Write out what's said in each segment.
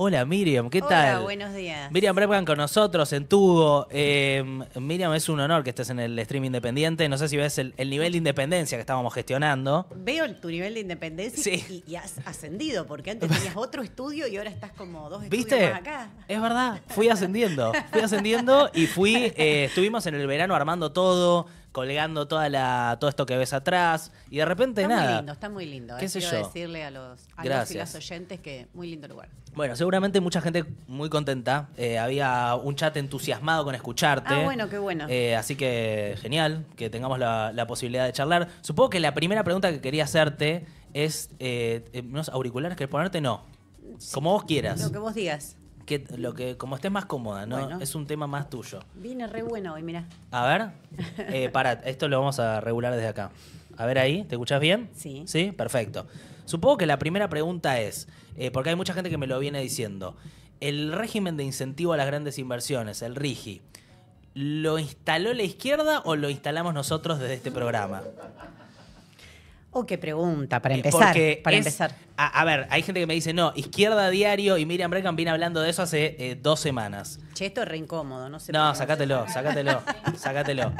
Hola Miriam, ¿qué tal? Hola, buenos días. Miriam Brepgan con nosotros en Tubo. Em, Miriam, es un honor que estés en el stream independiente. No sé si ves el, nivel de independencia que estábamos gestionando. Veo tu nivel de independencia y, has ascendido, porque antes tenías otro estudio y ahora estás como dos estudios más acá. Es verdad, fui ascendiendo. Fui ascendiendo y fui, eh, estuvimos en el verano armando todo colgando toda la, todo esto que ves atrás y de repente nada. Está muy lindo, está muy lindo. Eh, quiero decirle a los, a los y oyentes que muy lindo lugar. Bueno, seguramente mucha gente muy contenta. Eh, había un chat entusiasmado con escucharte. Ah, bueno, qué bueno. Eh, así que genial que tengamos la, posibilidad de charlar. Supongo que la primera pregunta que quería hacerte es, ¿unos auriculares querés ponerte? No. Como vos quieras. Lo que vos digas lo que, como estés más cómoda, ¿no? Es un tema más tuyo. Vine re bueno hoy, mirá. A ver, eh, para, esto lo vamos a regular desde acá. A ver ahí, ¿te escuchás bien? Sí. Sí, perfecto. Supongo que la primera pregunta es, eh, porque hay mucha gente que me lo viene diciendo, el régimen de incentivo a las grandes inversiones, el RIGI, ¿lo instaló la izquierda o lo instalamos nosotros desde este programa? Oh, qué pregunta, para empezar. para empezar. A, ver, hay gente que me dice, no, izquierda diario y Miriam Breckham viene hablando de eso hace eh, dos semanas. Che, esto es re incómodo, no sé. No, sácatelo, no sácatelo.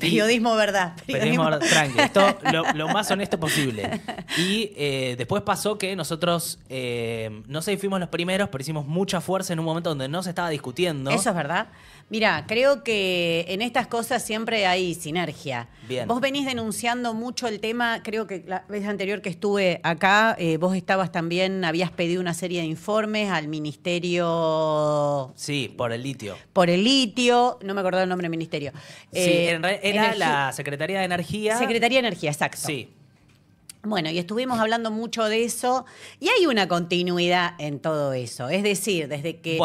Periodismo verdad. Periodismo, tranquilo. esto lo, más honesto posible. Y eh, después pasó que nosotros, eh, no sé si fuimos los primeros, pero hicimos mucha fuerza en un momento donde no se estaba discutiendo. Eso es verdad. Mira, creo que en estas cosas siempre hay sinergia. Vos venís denunciando mucho el tema, creo que la vez anterior que estuve acá, eh, vos estabas también, habías pedido una serie de informes al ministerio... Sí, por el litio. Por el litio, no me acordaba el nombre del ministerio. sí, eh, era la Secretaría de Energía. Secretaría de Energía, exacto. Sí. Bueno, y estuvimos hablando mucho de eso, y hay una continuidad en todo eso. Es decir, desde que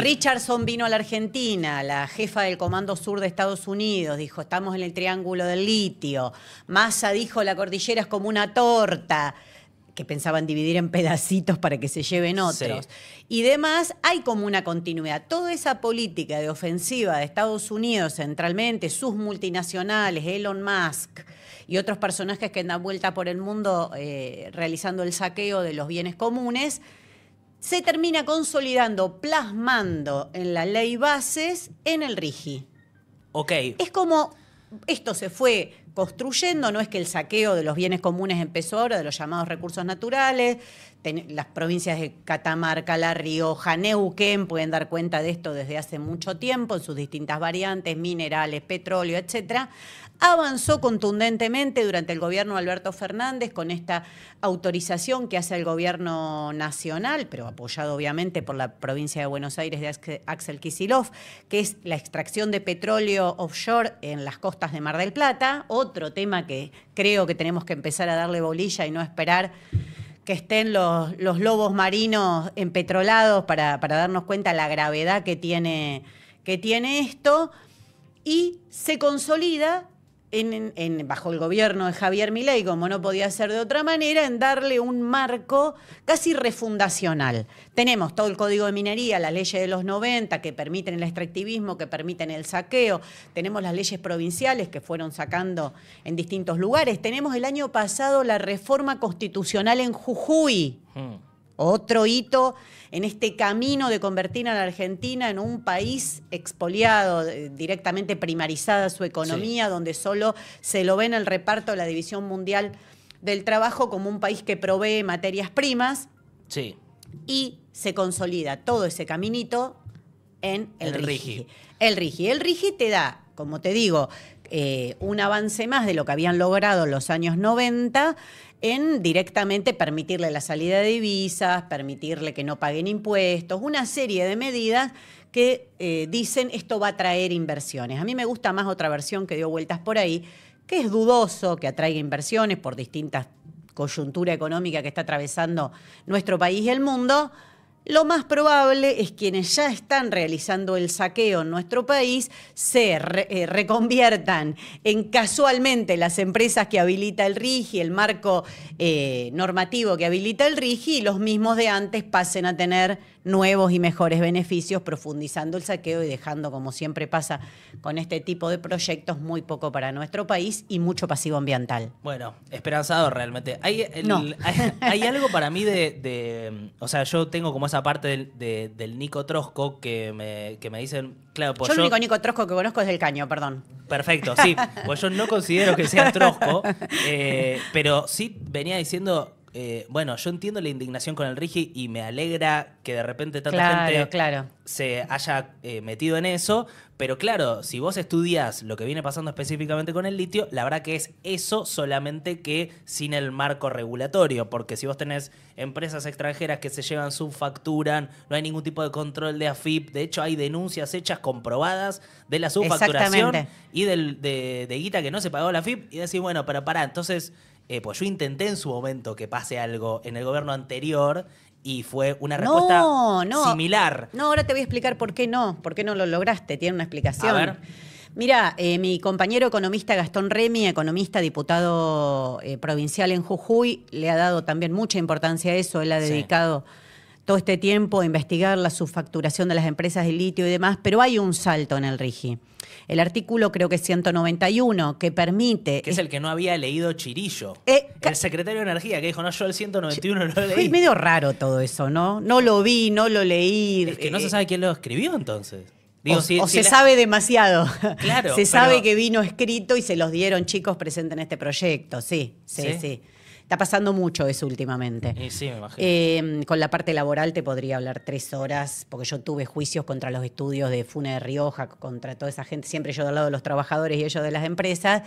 Richardson vino a la Argentina, la jefa del Comando Sur de Estados Unidos dijo, estamos en el Triángulo del Litio, Massa dijo, la cordillera es como una torta que pensaban dividir en pedacitos para que se lleven otros. Y demás, hay como una continuidad. Toda esa política de ofensiva de Estados Unidos centralmente, sus multinacionales, Elon Musk, y otros personajes que andan vuelta por el mundo eh, realizando el saqueo de los bienes comunes, se termina consolidando, plasmando en la ley bases en el RIGI. Ok. Es como esto se fue construyendo, no es que el saqueo de los bienes comunes empezó ahora, de los llamados recursos naturales, las provincias de Catamarca, La Rioja, Neuquén pueden dar cuenta de esto desde hace mucho tiempo, en sus distintas variantes, minerales, petróleo, etcétera, avanzó contundentemente durante el gobierno de Alberto Fernández con esta autorización que hace el gobierno nacional, pero apoyado obviamente por la provincia de Buenos Aires de Axel Kisilov, que es la extracción de petróleo offshore en las costas de Mar del Plata o otro tema que creo que tenemos que empezar a darle bolilla y no esperar que estén los, lobos marinos empetrolados para, darnos cuenta la gravedad que tiene, que tiene esto. Y se consolida en, bajo el gobierno de Javier Milei, como no podía ser de otra manera, en darle un marco casi refundacional. Tenemos todo el código de minería, la ley de los 90 que permiten el extractivismo, que permiten el saqueo, tenemos las leyes provinciales que fueron sacando en distintos lugares, tenemos el año pasado la reforma constitucional en Jujuy. Mm otro hito en este camino de convertir a la Argentina en un país expoliado, eh, directamente primarizada su economía, donde solo se lo ven en el reparto de la División Mundial del Trabajo como un país que provee materias primas. Sí. Y se consolida todo ese caminito en el, El RIGI. El RIGI te da, como te digo, eh, un avance más de lo que habían logrado en los años 90 en directamente permitirle la salida de divisas, permitirle que no paguen impuestos, una serie de medidas que eh, dicen esto va a traer inversiones. A mí me gusta más otra versión que dio vueltas por ahí, que es dudoso que atraiga inversiones por distintas coyuntura económica que está atravesando nuestro país y el mundo, lo más probable es quienes ya están realizando el saqueo en nuestro país se eh, reconviertan en casualmente las empresas que habilita el RIGI, el marco eh, normativo que habilita el RIGI, y los mismos de antes pasen a tener nuevos y mejores beneficios, profundizando el saqueo y dejando, como siempre pasa con este tipo de proyectos, muy poco para nuestro país y mucho pasivo ambiental. Bueno, esperanzado realmente. Hay, algo para mí de, O sea, yo tengo como esa parte del, Nico Trosco que me, dicen. Claro, yo, pues yo el único Nico Trosco que conozco es del caño, perdón. Perfecto, sí. Pues yo no considero que sea Trosco, eh, pero sí venía diciendo eh, bueno, yo entiendo la indignación con el Rigi y me alegra que de repente tanta gente se haya eh, metido en eso, pero claro, si vos estudias lo que viene pasando específicamente con el litio, la verdad que es eso solamente que sin el marco regulatorio, porque si vos tenés empresas extranjeras que se llevan, subfacturan, no hay ningún tipo de control de AFIP, de hecho hay denuncias hechas comprobadas de la subfacturación y del, de, de guita que no se pagó la AFIP, y decís, bueno, pero pará, entonces eh, pues yo intenté en su momento que pase algo en el gobierno anterior y fue una respuesta no. similar. No, ahora te voy a explicar por qué no, por qué no lo lograste, tiene una explicación. A ver. Mira, eh, mi compañero economista Gastón Remy, economista, diputado eh, provincial en Jujuy, le ha dado también mucha importancia a eso. Él ha dedicado todo este tiempo a investigar la subfacturación de las empresas de litio y demás, pero hay un salto en el RIGI el artículo creo que 191, que permite... Que es el que no había leído Chirillo. Eh, el secretario de Energía, que dijo, no, yo el 191 no lo leí. Es medio raro todo eso, ¿no? No lo vi, no lo leí. Es que no se eh, sabe quién lo escribió entonces. o, se sabe demasiado. Claro. se sabe que vino escrito y se los dieron chicos presentes en este proyecto, sí. ¿Sí? sí. Está pasando mucho eso últimamente. sí, me imagino. Eh, con la parte laboral te podría hablar tres horas, porque yo tuve juicios contra los estudios de FUNE de Rioja, contra toda esa gente, siempre yo del lado de los trabajadores y ellos de las empresas.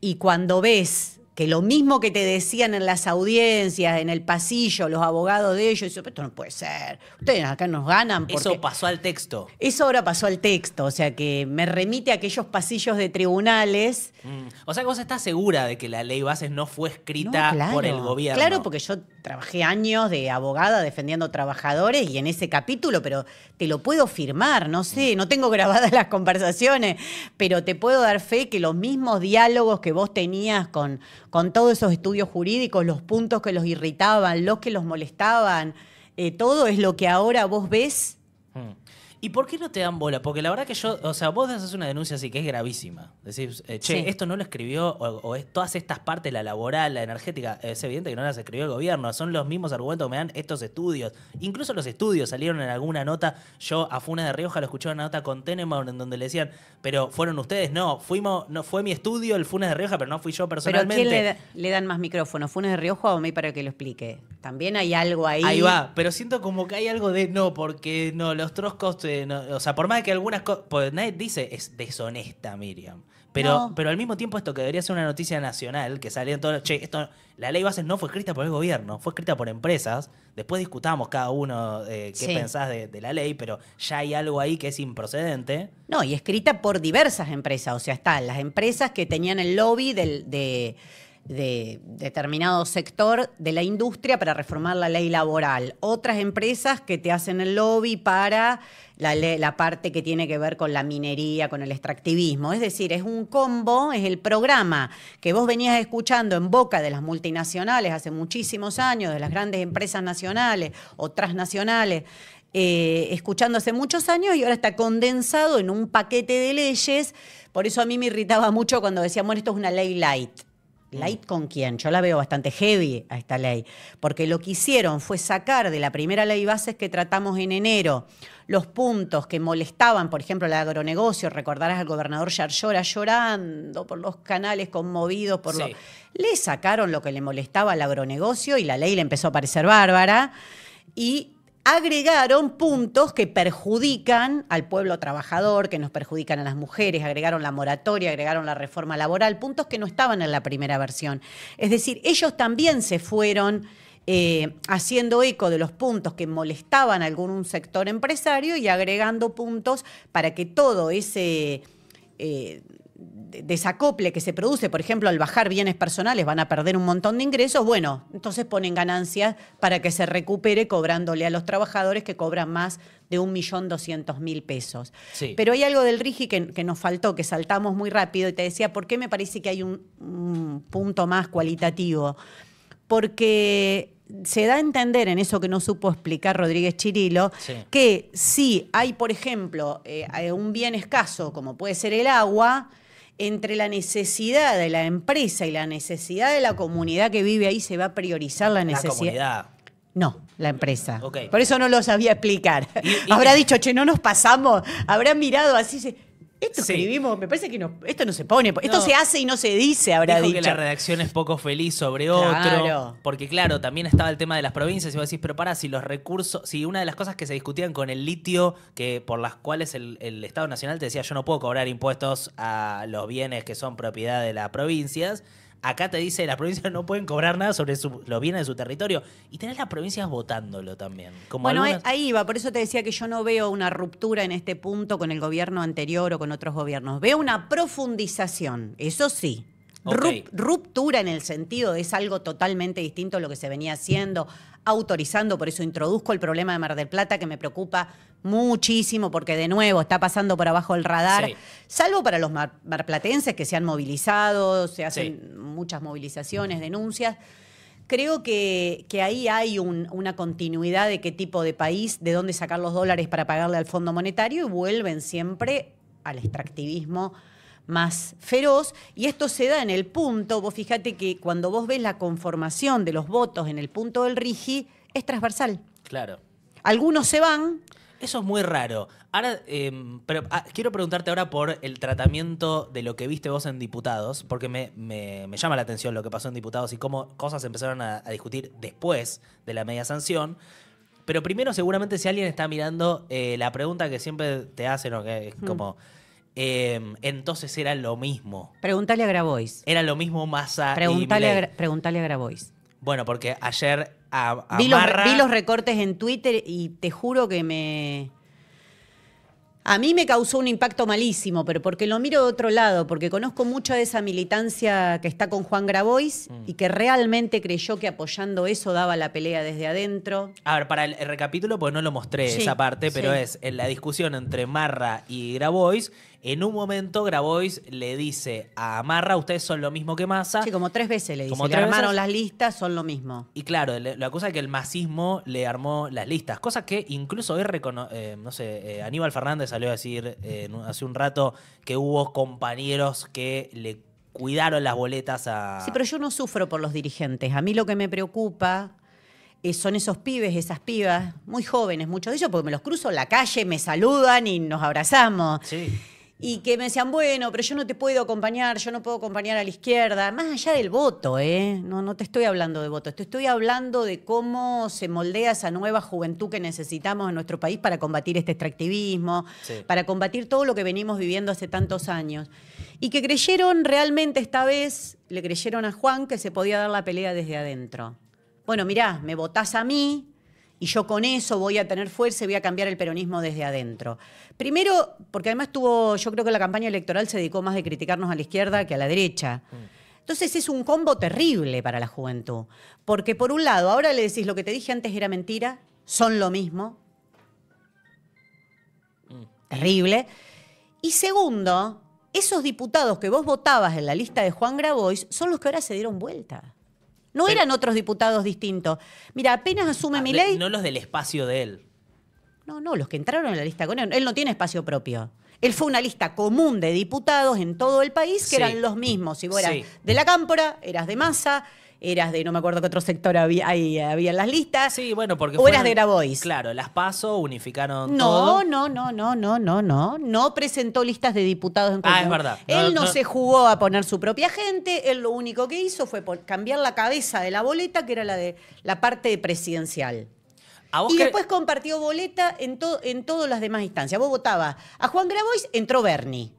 Y cuando ves que lo mismo que te decían en las audiencias, en el pasillo, los abogados de ellos, eso, esto no puede ser, ustedes acá nos ganan. Porque... Eso pasó al texto. Eso ahora pasó al texto, o sea que me remite a aquellos pasillos de tribunales. Mm. O sea que vos estás segura de que la ley Bases no fue escrita por el gobierno. Claro, porque yo trabajé años de abogada defendiendo trabajadores y en ese capítulo, pero te lo puedo firmar, no sé, no tengo grabadas las conversaciones, pero te puedo dar fe que los mismos diálogos que vos tenías con, con todos esos estudios jurídicos, los puntos que los irritaban, los que los molestaban, eh, todo es lo que ahora vos ves. Hmm. ¿Y por qué no te dan bola? Porque la verdad que yo, o sea, vos haces una denuncia así que es gravísima. Decís, eh, che, esto no lo escribió, o, es, todas estas partes, la laboral, la energética, es evidente que no las escribió el gobierno. Son los mismos argumentos que me dan estos estudios. Incluso los estudios salieron en alguna nota. Yo a Funes de Rioja lo escuché en una nota con Tenenbaum en donde le decían, pero fueron ustedes, no, fuimos, no fue mi estudio el Funes de Rioja, pero no fui yo personalmente. ¿Pero a quién le, dan más micrófono? ¿Funes de Rioja o me para que lo explique? También hay algo ahí. Ahí va, pero siento como que hay algo de no, porque no, los troscos o sea, por más que algunas cosas, nadie dice es deshonesta Miriam. Pero, pero al mismo tiempo esto que debería ser una noticia nacional, que salía en todo, che, esto, la ley base no fue escrita por el gobierno, fue escrita por empresas, después discutamos cada uno eh, qué pensás de, la ley, pero ya hay algo ahí que es improcedente. No, y escrita por diversas empresas, o sea, están las empresas que tenían el lobby de de determinado sector de la industria para reformar la ley laboral. Otras empresas que te hacen el lobby para la, parte que tiene que ver con la minería, con el extractivismo. Es decir, es un combo, es el programa que vos venías escuchando en boca de las multinacionales hace muchísimos años, de las grandes empresas nacionales o transnacionales. Eh, escuchando hace muchos años y ahora está condensado en un paquete de leyes. Por eso a mí me irritaba mucho cuando decíamos esto es una ley light Mm. ¿Light con quién? Yo la veo bastante heavy a esta ley, porque lo que hicieron fue sacar de la primera ley bases que tratamos en enero los puntos que molestaban, por ejemplo, el agronegocio. Recordarás al gobernador Yarlora llorando por los canales, conmovidos, por lo... Le sacaron lo que le molestaba al agronegocio y la ley le empezó a parecer bárbara. Y agregaron puntos que perjudican al pueblo trabajador, que nos perjudican a las mujeres, agregaron la moratoria, agregaron la reforma laboral, puntos que no estaban en la primera versión. Es decir, ellos también se fueron eh, haciendo eco de los puntos que molestaban a algún sector empresario y agregando puntos para que todo ese... Eh, desacople que se produce, por ejemplo, al bajar bienes personales van a perder un montón de ingresos, bueno, entonces ponen ganancias para que se recupere cobrándole a los trabajadores que cobran más de 1.200.000 pesos. Pero hay algo del RIGI que, nos faltó, que saltamos muy rápido y te decía, ¿por qué me parece que hay un, punto más cualitativo? Porque se da a entender en eso que no supo explicar Rodríguez Chirilo, que si hay, por ejemplo, eh, eh, un bien escaso como puede ser el agua, entre la necesidad de la empresa y la necesidad de la comunidad que vive ahí se va a priorizar la necesidad. La comunidad. No, la empresa. Por eso no lo sabía explicar. Habrá dicho, che, no nos pasamos. Habrá mirado así. Esto me parece que no, esto no se pone, esto se hace y no se dice, habrá Dijo que la redacción es poco feliz sobre otro, porque claro, también estaba el tema de las provincias y vos decís, pero pará, si los recursos, si una de las cosas que se discutían con el litio, que por las cuales el, el Estado Nacional te decía, yo no puedo cobrar impuestos a los bienes que son propiedad de las provincias, Acá te dice las provincias no pueden cobrar nada sobre los bienes de su territorio. Y tenés las provincias votándolo también. bueno, ahí va. Por eso te decía que yo no veo una ruptura en este punto con el gobierno anterior o con otros gobiernos. Veo una profundización, eso sí. Ruptura en el sentido es algo totalmente distinto a lo que se venía haciendo, autorizando, por eso introduzco el problema de Mar del Plata que me preocupa muchísimo porque de nuevo está pasando por abajo el radar, salvo para los marplatenses que se han movilizado, se hacen muchas movilizaciones, denuncias. Creo que, que ahí hay una continuidad de qué tipo de país, de dónde sacar los dólares para pagarle al Fondo Monetario y vuelven siempre al extractivismo más feroz y esto se da en el punto, vos fíjate que cuando vos ves la conformación de los votos en el punto del RIGI, es transversal. Claro. Algunos se van. Eso es muy raro. Ahora, em, pero ah, quiero preguntarte ahora por el tratamiento de lo que viste vos en Diputados, porque me, llama la atención lo que pasó en Diputados y cómo cosas empezaron a, discutir después de la media sanción. Pero primero, seguramente, si alguien está mirando eh, la pregunta que siempre te hacen, o que es mm. como. Em, entonces era lo mismo. Pregúntale a Grabois. Era lo mismo más. a, Pregúntale a Grabois. Bueno, porque ayer vi, los, recortes en Twitter y te juro que me... A mí me causó un impacto malísimo, pero porque lo miro de otro lado, porque conozco mucho de esa militancia que está con Juan Grabois mm. y que realmente creyó que apoyando eso daba la pelea desde adentro. A ver, para el, recapítulo, pues no lo mostré esa parte, pero es en la discusión entre Marra y Grabois en un momento Grabois le dice a Amarra, ustedes son lo mismo que Massa. Sí, como tres veces le dice. Como armaron las listas, son lo mismo. Y claro, lo la cosa es que el masismo le armó las listas, cosa que incluso hoy, reconoce, eh, no sé, eh, Aníbal Fernández salió a decir eh, hace un rato que hubo compañeros que le cuidaron las boletas a... Sí, pero yo no sufro por los dirigentes. A mí lo que me preocupa son esos pibes, esas pibas, muy jóvenes, muchos de ellos, porque me los cruzo en la calle, me saludan y nos abrazamos. Sí y que me decían, bueno, pero yo no te puedo acompañar, yo no puedo acompañar a la izquierda, más allá del voto, ¿eh? No, no te estoy hablando de voto, te estoy hablando de cómo se moldea esa nueva juventud que necesitamos en nuestro país para combatir este extractivismo, para combatir todo lo que venimos viviendo hace tantos años. Y que creyeron realmente esta vez, le creyeron a Juan que se podía dar la pelea desde adentro. Bueno, mirá, me votás a mí, y yo con eso voy a tener fuerza y voy a cambiar el peronismo desde adentro. Primero, porque además tuvo, yo creo que la campaña electoral se dedicó más de criticarnos a la izquierda que a la derecha. Entonces es un combo terrible para la juventud, porque por un lado, ahora le decís lo que te dije antes era mentira, son lo mismo, terrible, y segundo, esos diputados que vos votabas en la lista de Juan Grabois son los que ahora se dieron vuelta. No eran otros diputados distintos. Mira, apenas asume ah, mi ley. No los del espacio de él. No, no, los que entraron en la lista con él. Él no tiene espacio propio. Él fue una lista común de diputados en todo el país que eran los mismos. Si vos eras de la Cámpora, eras de masa eras de no me acuerdo qué otro sector había, había en las listas. Sí, bueno, porque. O eras de Grabois. Claro, las PASO unificaron. No, todo. no, no, no, no, no, no. No presentó listas de diputados en Ah, es verdad. Él no, se jugó a poner su propia gente, él lo único que hizo fue cambiar la cabeza de la boleta, que era la de la parte presidencial. Y después compartió boleta en, en todas las demás instancias. Vos votabas a Juan Grabois, entró Bernie.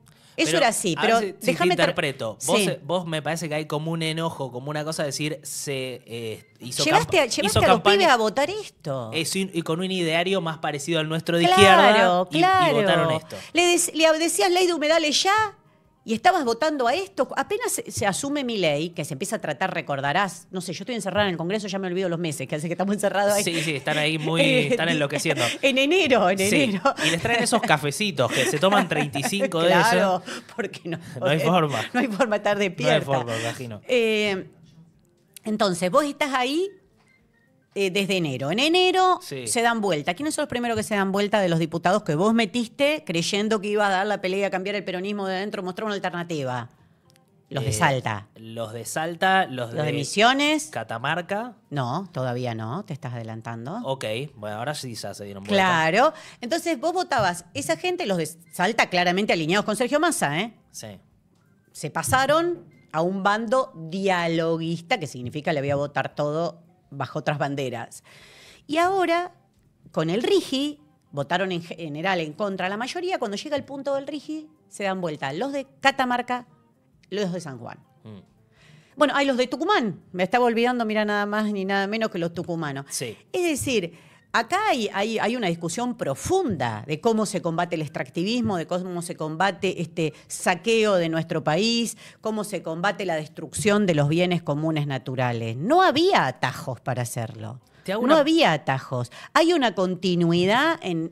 Eso era así, pero déjame. te interpreto. Vos, me parece que hay como un enojo, como una cosa de decir, se eh, hizo Llevaste, llevaste a los pibes a votar esto. y con un ideario más parecido al nuestro de izquierda. Y, votaron esto. Le, de, le decías ley de humedales ya y estabas votando a esto. Apenas se, asume mi ley, que se empieza a tratar, recordarás, no sé, yo estoy encerrada en el Congreso, ya me olvido los meses, que hace que estamos encerrados ahí. Sí, sí, están ahí muy, están enloqueciendo. en enero, en enero. Y les traen esos cafecitos que se toman 35 de esos. Claro, porque no. no hay forma. No hay forma de estar No hay forma, imagino. Eh, entonces, vos estás ahí eh, desde enero. En enero se dan vuelta. ¿Quiénes son los primeros que se dan vuelta de los diputados que vos metiste creyendo que iba a dar la pelea, a cambiar el peronismo de adentro, mostrar una alternativa? Los de eh, Salta. Los de Salta, los, de, Misiones. Catamarca. No, todavía no, te estás adelantando. Ok, bueno, ahora sí ya se dieron vuelta. Claro. Entonces vos votabas esa gente, los de Salta claramente alineados con Sergio Massa, ¿eh? Sí. Se pasaron a un bando dialoguista, que significa le voy a votar todo bajo otras banderas. Y ahora, con el RIGI, votaron en general en contra la mayoría, cuando llega el punto del RIGI, se dan vuelta los de Catamarca, los de San Juan. Mm. Bueno, hay los de Tucumán, me estaba olvidando, mira, nada más ni nada menos que los tucumanos. Es decir, Acá hay, una discusión profunda de cómo se combate el extractivismo, de cómo se combate este saqueo de nuestro país, cómo se combate la destrucción de los bienes comunes naturales. No había atajos para hacerlo. No había atajos. Hay una continuidad en,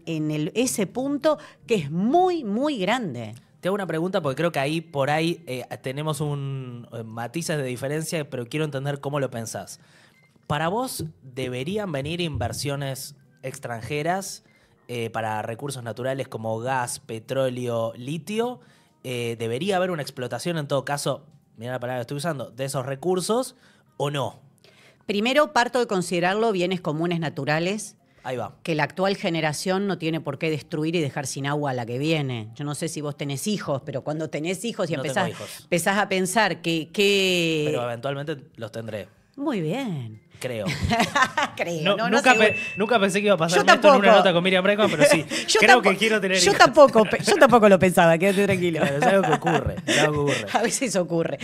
ese punto que es muy, muy grande. Te hago una pregunta porque creo que ahí por ahí eh, tenemos un eh, matices de diferencia, pero quiero entender cómo lo pensás. ¿Para vos deberían venir inversiones extranjeras eh, para recursos naturales como gas, petróleo, litio? Eh, ¿Debería haber una explotación en todo caso, mira la palabra que estoy usando, de esos recursos o no? Primero parto de considerarlo bienes comunes naturales. Ahí va. Que la actual generación no tiene por qué destruir y dejar sin agua a la que viene. Yo no sé si vos tenés hijos, pero cuando tenés hijos y empezás, a pensar que, que... Pero eventualmente los tendré. Muy bien. Creo. creo. nunca, pensé que iba a pasar yo esto tampoco. en una nota con Miriam Brecon, pero sí. yo creo que quiero tener yo Tampoco, yo tampoco lo pensaba, quédate tranquilo. es algo que ocurre, ocurre. A veces ocurre.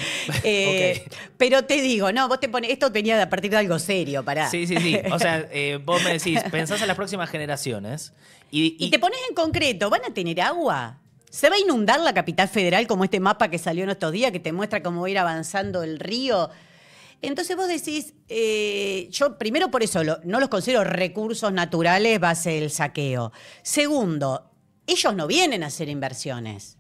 Eh, pero te digo, no, vos te pones. Esto venía a partir de algo serio, para Sí, sí, sí. O sea, eh, vos me decís, pensás en las próximas generaciones. Y, y, y te pones en concreto, ¿van a tener agua? ¿Se va a inundar la capital federal como este mapa que salió en estos días que te muestra cómo va a ir avanzando el río? Entonces vos decís, eh, yo primero por eso no los considero recursos naturales base del saqueo. Segundo, ellos no vienen a hacer inversiones.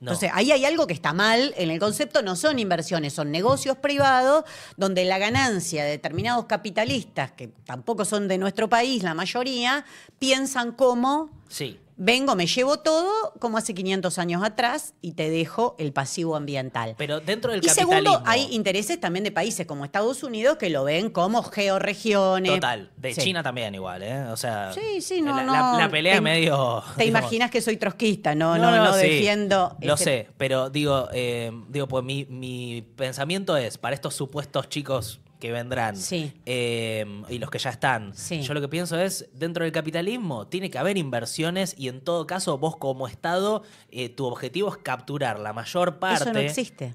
Entonces, ahí hay algo que está mal en el concepto, no son inversiones, son negocios privados donde la ganancia de determinados capitalistas, que tampoco son de nuestro país la mayoría, piensan cómo sí vengo, me llevo todo como hace 500 años atrás y te dejo el pasivo ambiental. Pero dentro del y segundo, hay intereses también de países como Estados Unidos que lo ven como georregiones. Total, de China también igual, ¿eh? O sea, sí, sí, no, la, no, la, pelea medio... Te imaginas que soy trotskista, no, no, no, defiendo... Lo sé, pero digo, eh, digo pues mi, mi pensamiento es, para estos supuestos chicos que vendrán sí. Em, y los que ya están. Yo lo que pienso es, dentro del capitalismo tiene que haber inversiones y en todo caso vos como Estado, eh, tu objetivo es capturar la mayor parte. Eso no existe.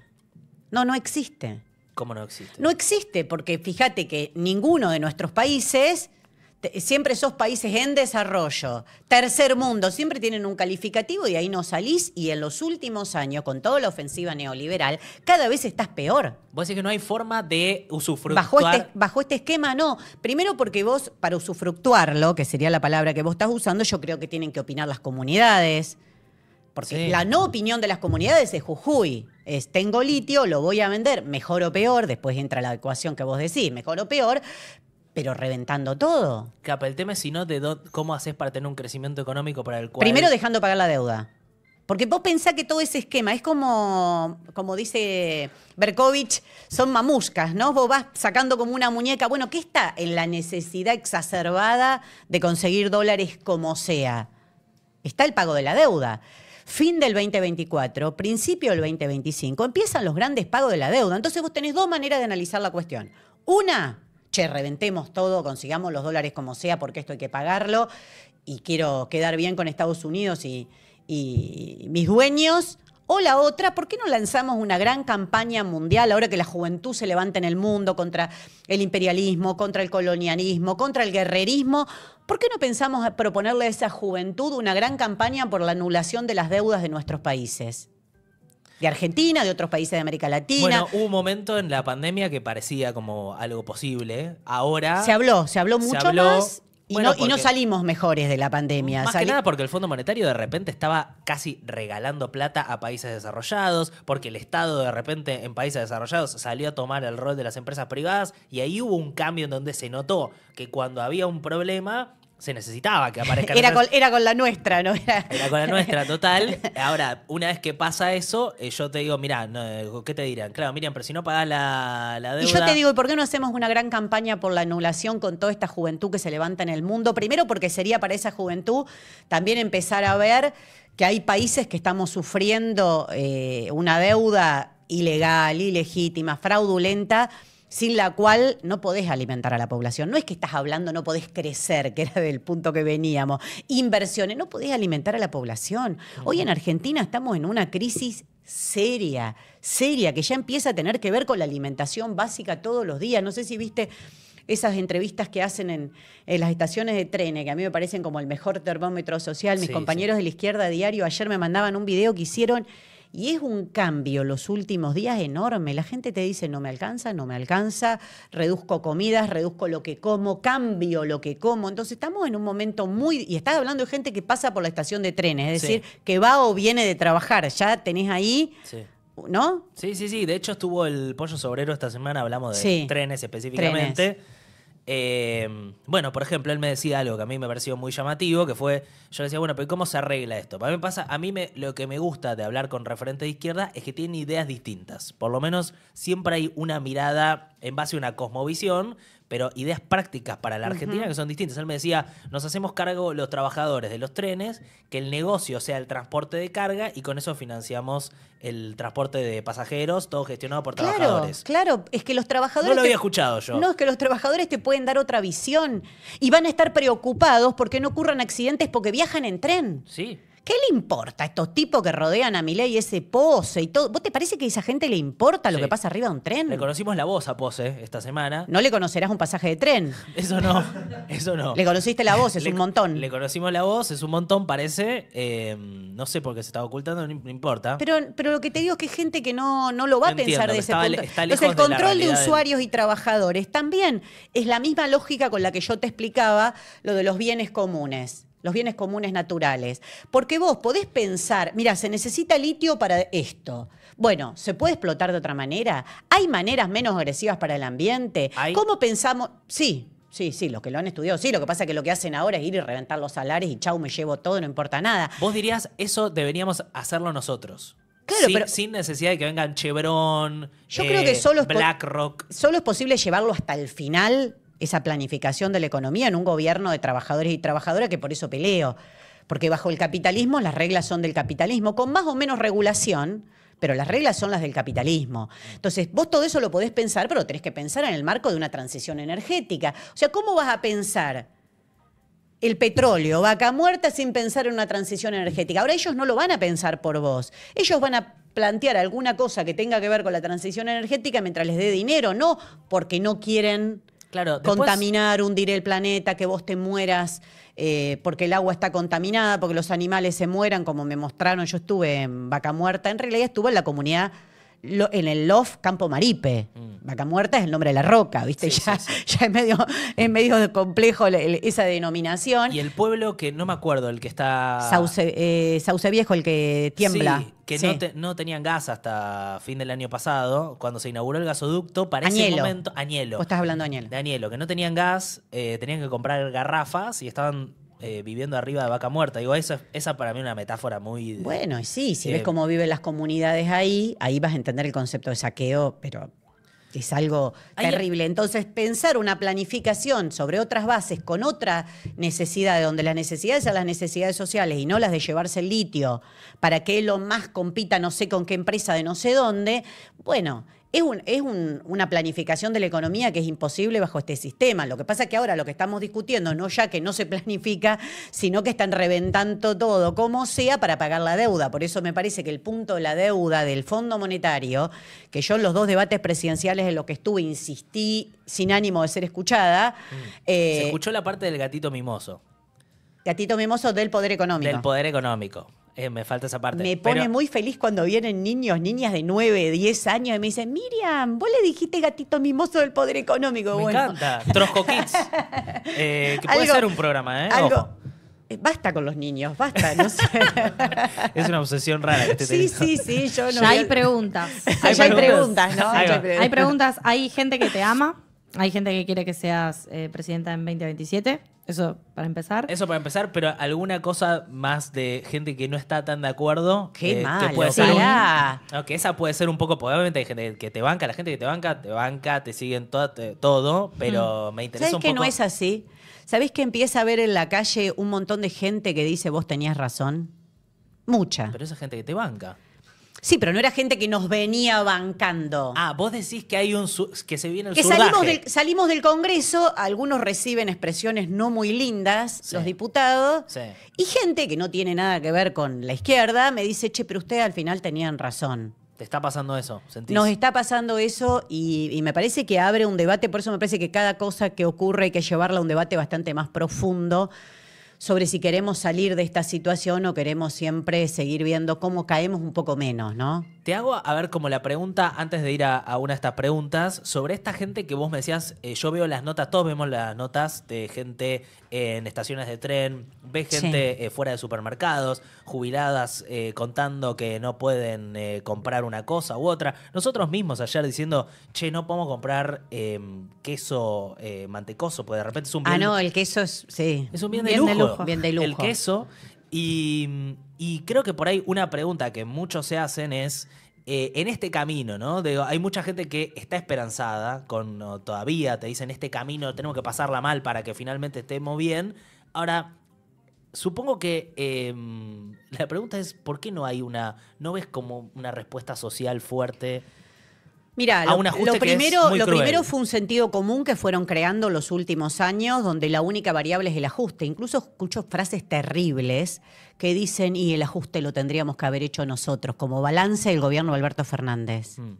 No, no existe. ¿Cómo no existe? No existe, porque fíjate que ninguno de nuestros países siempre esos países en desarrollo, tercer mundo, siempre tienen un calificativo y ahí no salís y en los últimos años, con toda la ofensiva neoliberal, cada vez estás peor. Vos decís que no hay forma de usufructuar. Bajo este, este esquema, no. Primero porque vos, para usufructuarlo, que sería la palabra que vos estás usando, yo creo que tienen que opinar las comunidades. Porque la no opinión de las comunidades es Jujuy. Es, tengo litio, lo voy a vender, mejor o peor, después entra la ecuación que vos decís, mejor o peor, pero reventando todo. Capa, el tema es si no, de ¿cómo haces para tener un crecimiento económico para el cual. Primero dejando pagar la deuda. Porque vos pensás que todo ese esquema es como, como dice Berkovich, son mamuscas, ¿no? Vos vas sacando como una muñeca. Bueno, ¿qué está en la necesidad exacerbada de conseguir dólares como sea? Está el pago de la deuda. Fin del 2024, principio del 2025, empiezan los grandes pagos de la deuda. Entonces vos tenés dos maneras de analizar la cuestión. Una, che, reventemos todo, consigamos los dólares como sea, porque esto hay que pagarlo, y quiero quedar bien con Estados Unidos y, y mis dueños. O la otra, ¿por qué no lanzamos una gran campaña mundial ahora que la juventud se levanta en el mundo contra el imperialismo, contra el colonialismo, contra el guerrerismo? ¿Por qué no pensamos proponerle a esa juventud una gran campaña por la anulación de las deudas de nuestros países? de Argentina, de otros países de América Latina. Bueno, hubo un momento en la pandemia que parecía como algo posible. Ahora. Se habló, se habló mucho más. Y, no, y, no, salimos mejores de la pandemia. Más que nada porque el Fondo Monetario de repente estaba casi regalando plata a países desarrollados, porque el Estado de repente en países desarrollados salió a tomar el rol de las empresas privadas y ahí hubo un cambio en donde se notó que cuando había un problema se necesitaba que aparezca. Era con, la nuestra, ¿no? Era... con la nuestra, total. Ahora, una vez que pasa eso, eh, yo te digo, mirá, eh, ¿qué te dirán? Claro, Miriam, pero si no pagás la, deuda... Y yo te digo, ¿y por qué no hacemos una gran campaña por la anulación con toda esta juventud que se levanta en el mundo? Primero porque sería para esa juventud también empezar a ver que hay países que estamos sufriendo eh, una deuda ilegal, ilegítima, fraudulenta, sin la cual no podés alimentar a la población. No es que estás hablando, no podés crecer, que era del punto que veníamos. Inversiones, no podés alimentar a la población. Hoy en Argentina estamos en una crisis seria, seria, que ya empieza a tener que ver con la alimentación básica todos los días. No sé si viste esas entrevistas que hacen en, las estaciones de trenes, que a mí me parecen como el mejor termómetro social. Mis compañeros de la izquierda diario ayer me mandaban un video que hicieron y es un cambio los últimos días enorme. La gente te dice, no me alcanza, no me alcanza, reduzco comidas, reduzco lo que como, cambio lo que como. Entonces estamos en un momento muy... Y estás hablando de gente que pasa por la estación de trenes, es decir, que va o viene de trabajar. Ya tenés ahí... ¿No? Sí, sí, sí. De hecho, estuvo el Pollo Sobrero esta semana, hablamos de trenes específicamente. Eh, bueno, por ejemplo, él me decía algo que a mí me pareció muy llamativo, que fue, yo le decía, bueno, pero ¿cómo se arregla esto? Para mí pasa, a mí me, lo que me gusta de hablar con referentes de izquierda es que tienen ideas distintas. Por lo menos siempre hay una mirada en base a una cosmovisión, pero ideas prácticas para la Argentina que son distintas. Él me decía, nos hacemos cargo los trabajadores de los trenes, que el negocio sea el transporte de carga y con eso financiamos el transporte de pasajeros, todo gestionado por trabajadores. Claro, es que los trabajadores... No lo había escuchado yo. No, es que los trabajadores te pueden dar otra visión y van a estar preocupados porque no ocurran accidentes porque viajan en tren. Sí. ¿Qué le importa a estos tipos que rodean a Milei ese pose y todo? ¿Vos te parece que a esa gente le importa lo que pasa arriba de un tren? Le conocimos la voz a pose esta semana. No le conocerás un pasaje de tren. Eso no, eso no. Le conociste la voz, es un montón. Le conocimos la voz, es un montón, parece. Eh, no sé por qué se está ocultando, no importa. Pero, pero lo que te digo es que hay gente que no, no lo va a pensar de ese punto. el control de, usuarios y trabajadores también es la misma lógica con la que yo te explicaba lo de los bienes comunes los bienes comunes naturales. Porque vos podés pensar, mira, se necesita litio para esto. Bueno, ¿se puede explotar de otra manera? ¿Hay maneras menos agresivas para el ambiente? ¿Cómo pensamos? Sí. Sí, sí, los que lo han estudiado, sí, lo que pasa es que lo que hacen ahora es ir y reventar los salares y chau, me llevo todo, no importa nada. Vos dirías, eso deberíamos hacerlo nosotros. Claro, sin, sin necesidad de que vengan Chevron, yo creo que solo eh, BlackRock. Solo es posible llevarlo hasta el final esa planificación de la economía en un gobierno de trabajadores y trabajadoras que por eso peleo. Porque bajo el capitalismo las reglas son del capitalismo, con más o menos regulación, pero las reglas son las del capitalismo. Entonces, vos todo eso lo podés pensar, pero tenés que pensar en el marco de una transición energética. O sea, ¿cómo vas a pensar el petróleo, vaca muerta, sin pensar en una transición energética? Ahora ellos no lo van a pensar por vos. Ellos van a plantear alguna cosa que tenga que ver con la transición energética mientras les dé dinero, no porque no quieren contaminar, hundir el planeta, que vos te mueras eh, porque el agua está contaminada, porque los animales se mueran, como me mostraron, yo estuve en Vaca Muerta, en realidad estuve en la comunidad lo, en el Loft Campo Maripe. Mm. Vaca Muerta es el nombre de la roca, ¿viste? ya, ya es medio, es medio complejo esa denominación. Y el pueblo que no me acuerdo, el que está. Sauce, eh, Viejo, el que tiembla. que no, tenían gas hasta fin del año pasado, cuando se inauguró el gasoducto. Para Añelo. ese momento. Añelo. Vos estás hablando de Añelo. De Añelo, que no tenían gas, eh, tenían que comprar garrafas y estaban eh, viviendo arriba de vaca muerta. Digo, eso, esa para mí es una metáfora muy... Bueno, sí, si ves eh, cómo viven las comunidades ahí, ahí vas a entender el concepto de saqueo, pero es algo terrible. Entonces, pensar una planificación sobre otras bases con otra necesidad, donde las necesidades son las necesidades sociales y no las de llevarse el litio, para que lo más compita no sé con qué empresa de no sé dónde, bueno, es, un, es una planificación de la economía que es imposible bajo este sistema. Lo que pasa es que ahora lo que estamos discutiendo, no ya que no se planifica, sino que están reventando todo, como sea, para pagar la deuda. Por eso me parece que el punto de la deuda del Fondo Monetario, que yo en los dos debates presidenciales en los que estuve insistí sin ánimo de ser escuchada. Mm. se eh, escuchó la parte del gatito mimoso. Gatito mimoso del poder económico. Del poder económico. Eh, me falta esa parte. Me pone muy feliz cuando vienen niños, niñas de 9, 10 años y me dicen, Miriam, vos le dijiste gatito mimoso del poder económico. Me encanta. Trosco Kids. Eh, que puede ser un programa, ¿eh? Algo, eh, Basta con los niños, basta. No sé. es una obsesión rara que te Sí, sí, sí. Yo no ya hay preguntas. Hay, preguntas? hay hay preguntas. Hay gente que te ama hay gente que quiere que seas eh, presidenta en 2027. Eso para empezar. Eso para empezar, pero alguna cosa más de gente que no está tan de acuerdo. Qué mal. Eh, malo, que puede que esa puede ser un poco. Obviamente hay gente que te banca, la gente que te banca, te banca, te siguen todo, pero me interesa un que no es así? ¿Sabés que empieza a haber en la calle un montón de gente que dice vos tenías razón? Mucha. Pero esa gente que te banca. Sí, pero no era gente que nos venía bancando. Ah, vos decís que hay un que se viene el que salimos del, Congreso, algunos reciben expresiones no muy lindas, los diputados, y gente que no tiene nada que ver con la izquierda me dice, che, pero ustedes al final tenían razón. Te está pasando eso, ¿sentís? Nos está pasando eso y me parece que abre un debate, por eso me parece que cada cosa que ocurre hay que llevarla a un debate bastante más profundo sobre si queremos salir de esta situación o queremos siempre seguir viendo cómo caemos un poco menos, ¿no? Te hago, a ver, como la pregunta, antes de ir a, una de estas preguntas, sobre esta gente que vos me decías, eh, yo veo las notas, todos vemos las notas de gente eh, en estaciones de tren, ve gente eh, fuera de supermercados, jubiladas contando que no pueden comprar una cosa u otra. Nosotros mismos ayer diciendo, che, no podemos comprar em, queso mantecoso, porque de repente es un ah, bien... Ah, no, el queso es, sí. Es un bien, de, lujo. Bien de lujo. El queso y, creo que por ahí una pregunta que muchos se hacen es, eh, en este camino, ¿no? hay mucha gente que está esperanzada, con todavía te dicen este camino tenemos que pasarla mal para que finalmente estemos bien. Ahora, supongo que em, la pregunta es, ¿por qué no hay una, no ves como una respuesta social fuerte Mira, lo, primero, lo primero fue un sentido común que fueron creando los últimos años, donde la única variable es el ajuste. Incluso escucho frases terribles que dicen, y el ajuste lo tendríamos que haber hecho nosotros, como balance del gobierno de Alberto Fernández. Mm.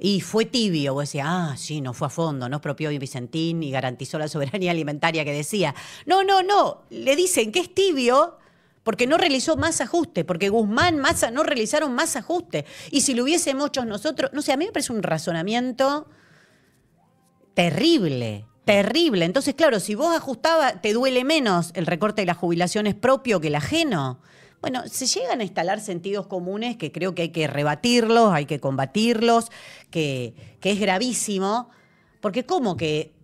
Y fue tibio, vos decías, ah, sí, no fue a fondo, no expropió Vicentín y garantizó la soberanía alimentaria que decía. No, no, no, le dicen que es tibio porque no realizó más ajuste, porque Guzmán, no realizaron más ajuste. Y si lo hubiésemos hecho nosotros, no sé, a mí me parece un razonamiento terrible, terrible. Entonces, claro, si vos ajustabas, te duele menos el recorte de las jubilaciones propio que el ajeno. Bueno, se llegan a instalar sentidos comunes que creo que hay que rebatirlos, hay que combatirlos, que, es gravísimo, porque ¿cómo que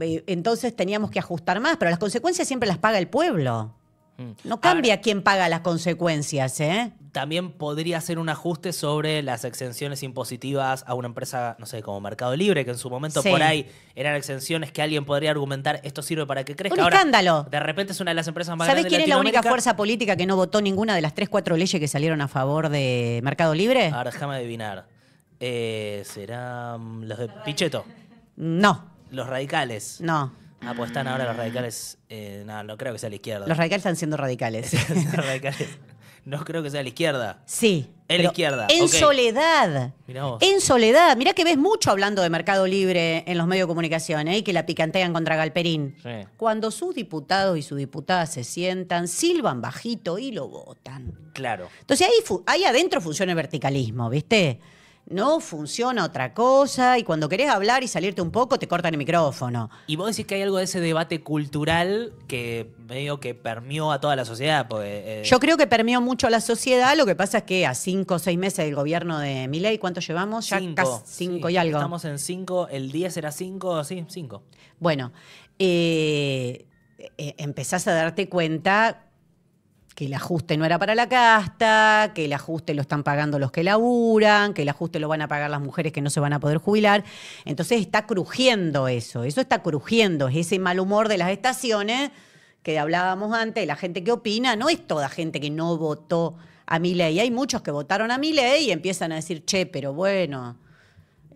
eh, entonces teníamos que ajustar más? Pero las consecuencias siempre las paga el pueblo. Mm. No cambia quién paga las consecuencias, ¿eh? También podría ser un ajuste sobre las exenciones impositivas a una empresa, no sé, como Mercado Libre, que en su momento por ahí eran exenciones que alguien podría argumentar, esto sirve para que crezca. Un escándalo. De repente es una de las empresas más ¿Sabes quién es la única fuerza política que no votó ninguna de las tres, cuatro leyes que salieron a favor de Mercado Libre? Ahora déjame adivinar. Eh, ¿Serán los de Picheto? No. ¿Los radicales? No apuestan ah, ahora los mm. radicales. Eh, no, creo que sea la izquierda. Los radicales están siendo radicales. No creo que sea la izquierda. Sí. En la izquierda. En soledad. En soledad. Mirá que ves mucho hablando de Mercado Libre en los medios de comunicación eh, que la picantean contra Galperín. Cuando sus diputados y sus diputadas se sientan, silban bajito y lo votan. Claro. Entonces ahí, ahí adentro funciona el verticalismo, ¿viste? no funciona otra cosa y cuando querés hablar y salirte un poco te cortan el micrófono. Y vos decís que hay algo de ese debate cultural que medio que permeó a toda la sociedad. Eh, Yo creo que permeó mucho a la sociedad, lo que pasa es que a cinco o seis meses del gobierno de Milei, ¿cuánto llevamos? Ya cinco, casi cinco y algo. Estamos en cinco, el 10 era cinco, sí, cinco. Bueno, eh, eh, empezás a darte cuenta que el ajuste no era para la casta, que el ajuste lo están pagando los que laburan, que el ajuste lo van a pagar las mujeres que no se van a poder jubilar. Entonces está crujiendo eso, eso está crujiendo, es ese mal humor de las estaciones que hablábamos antes, la gente que opina, no es toda gente que no votó a mi ley, hay muchos que votaron a mi ley y empiezan a decir, che, pero bueno,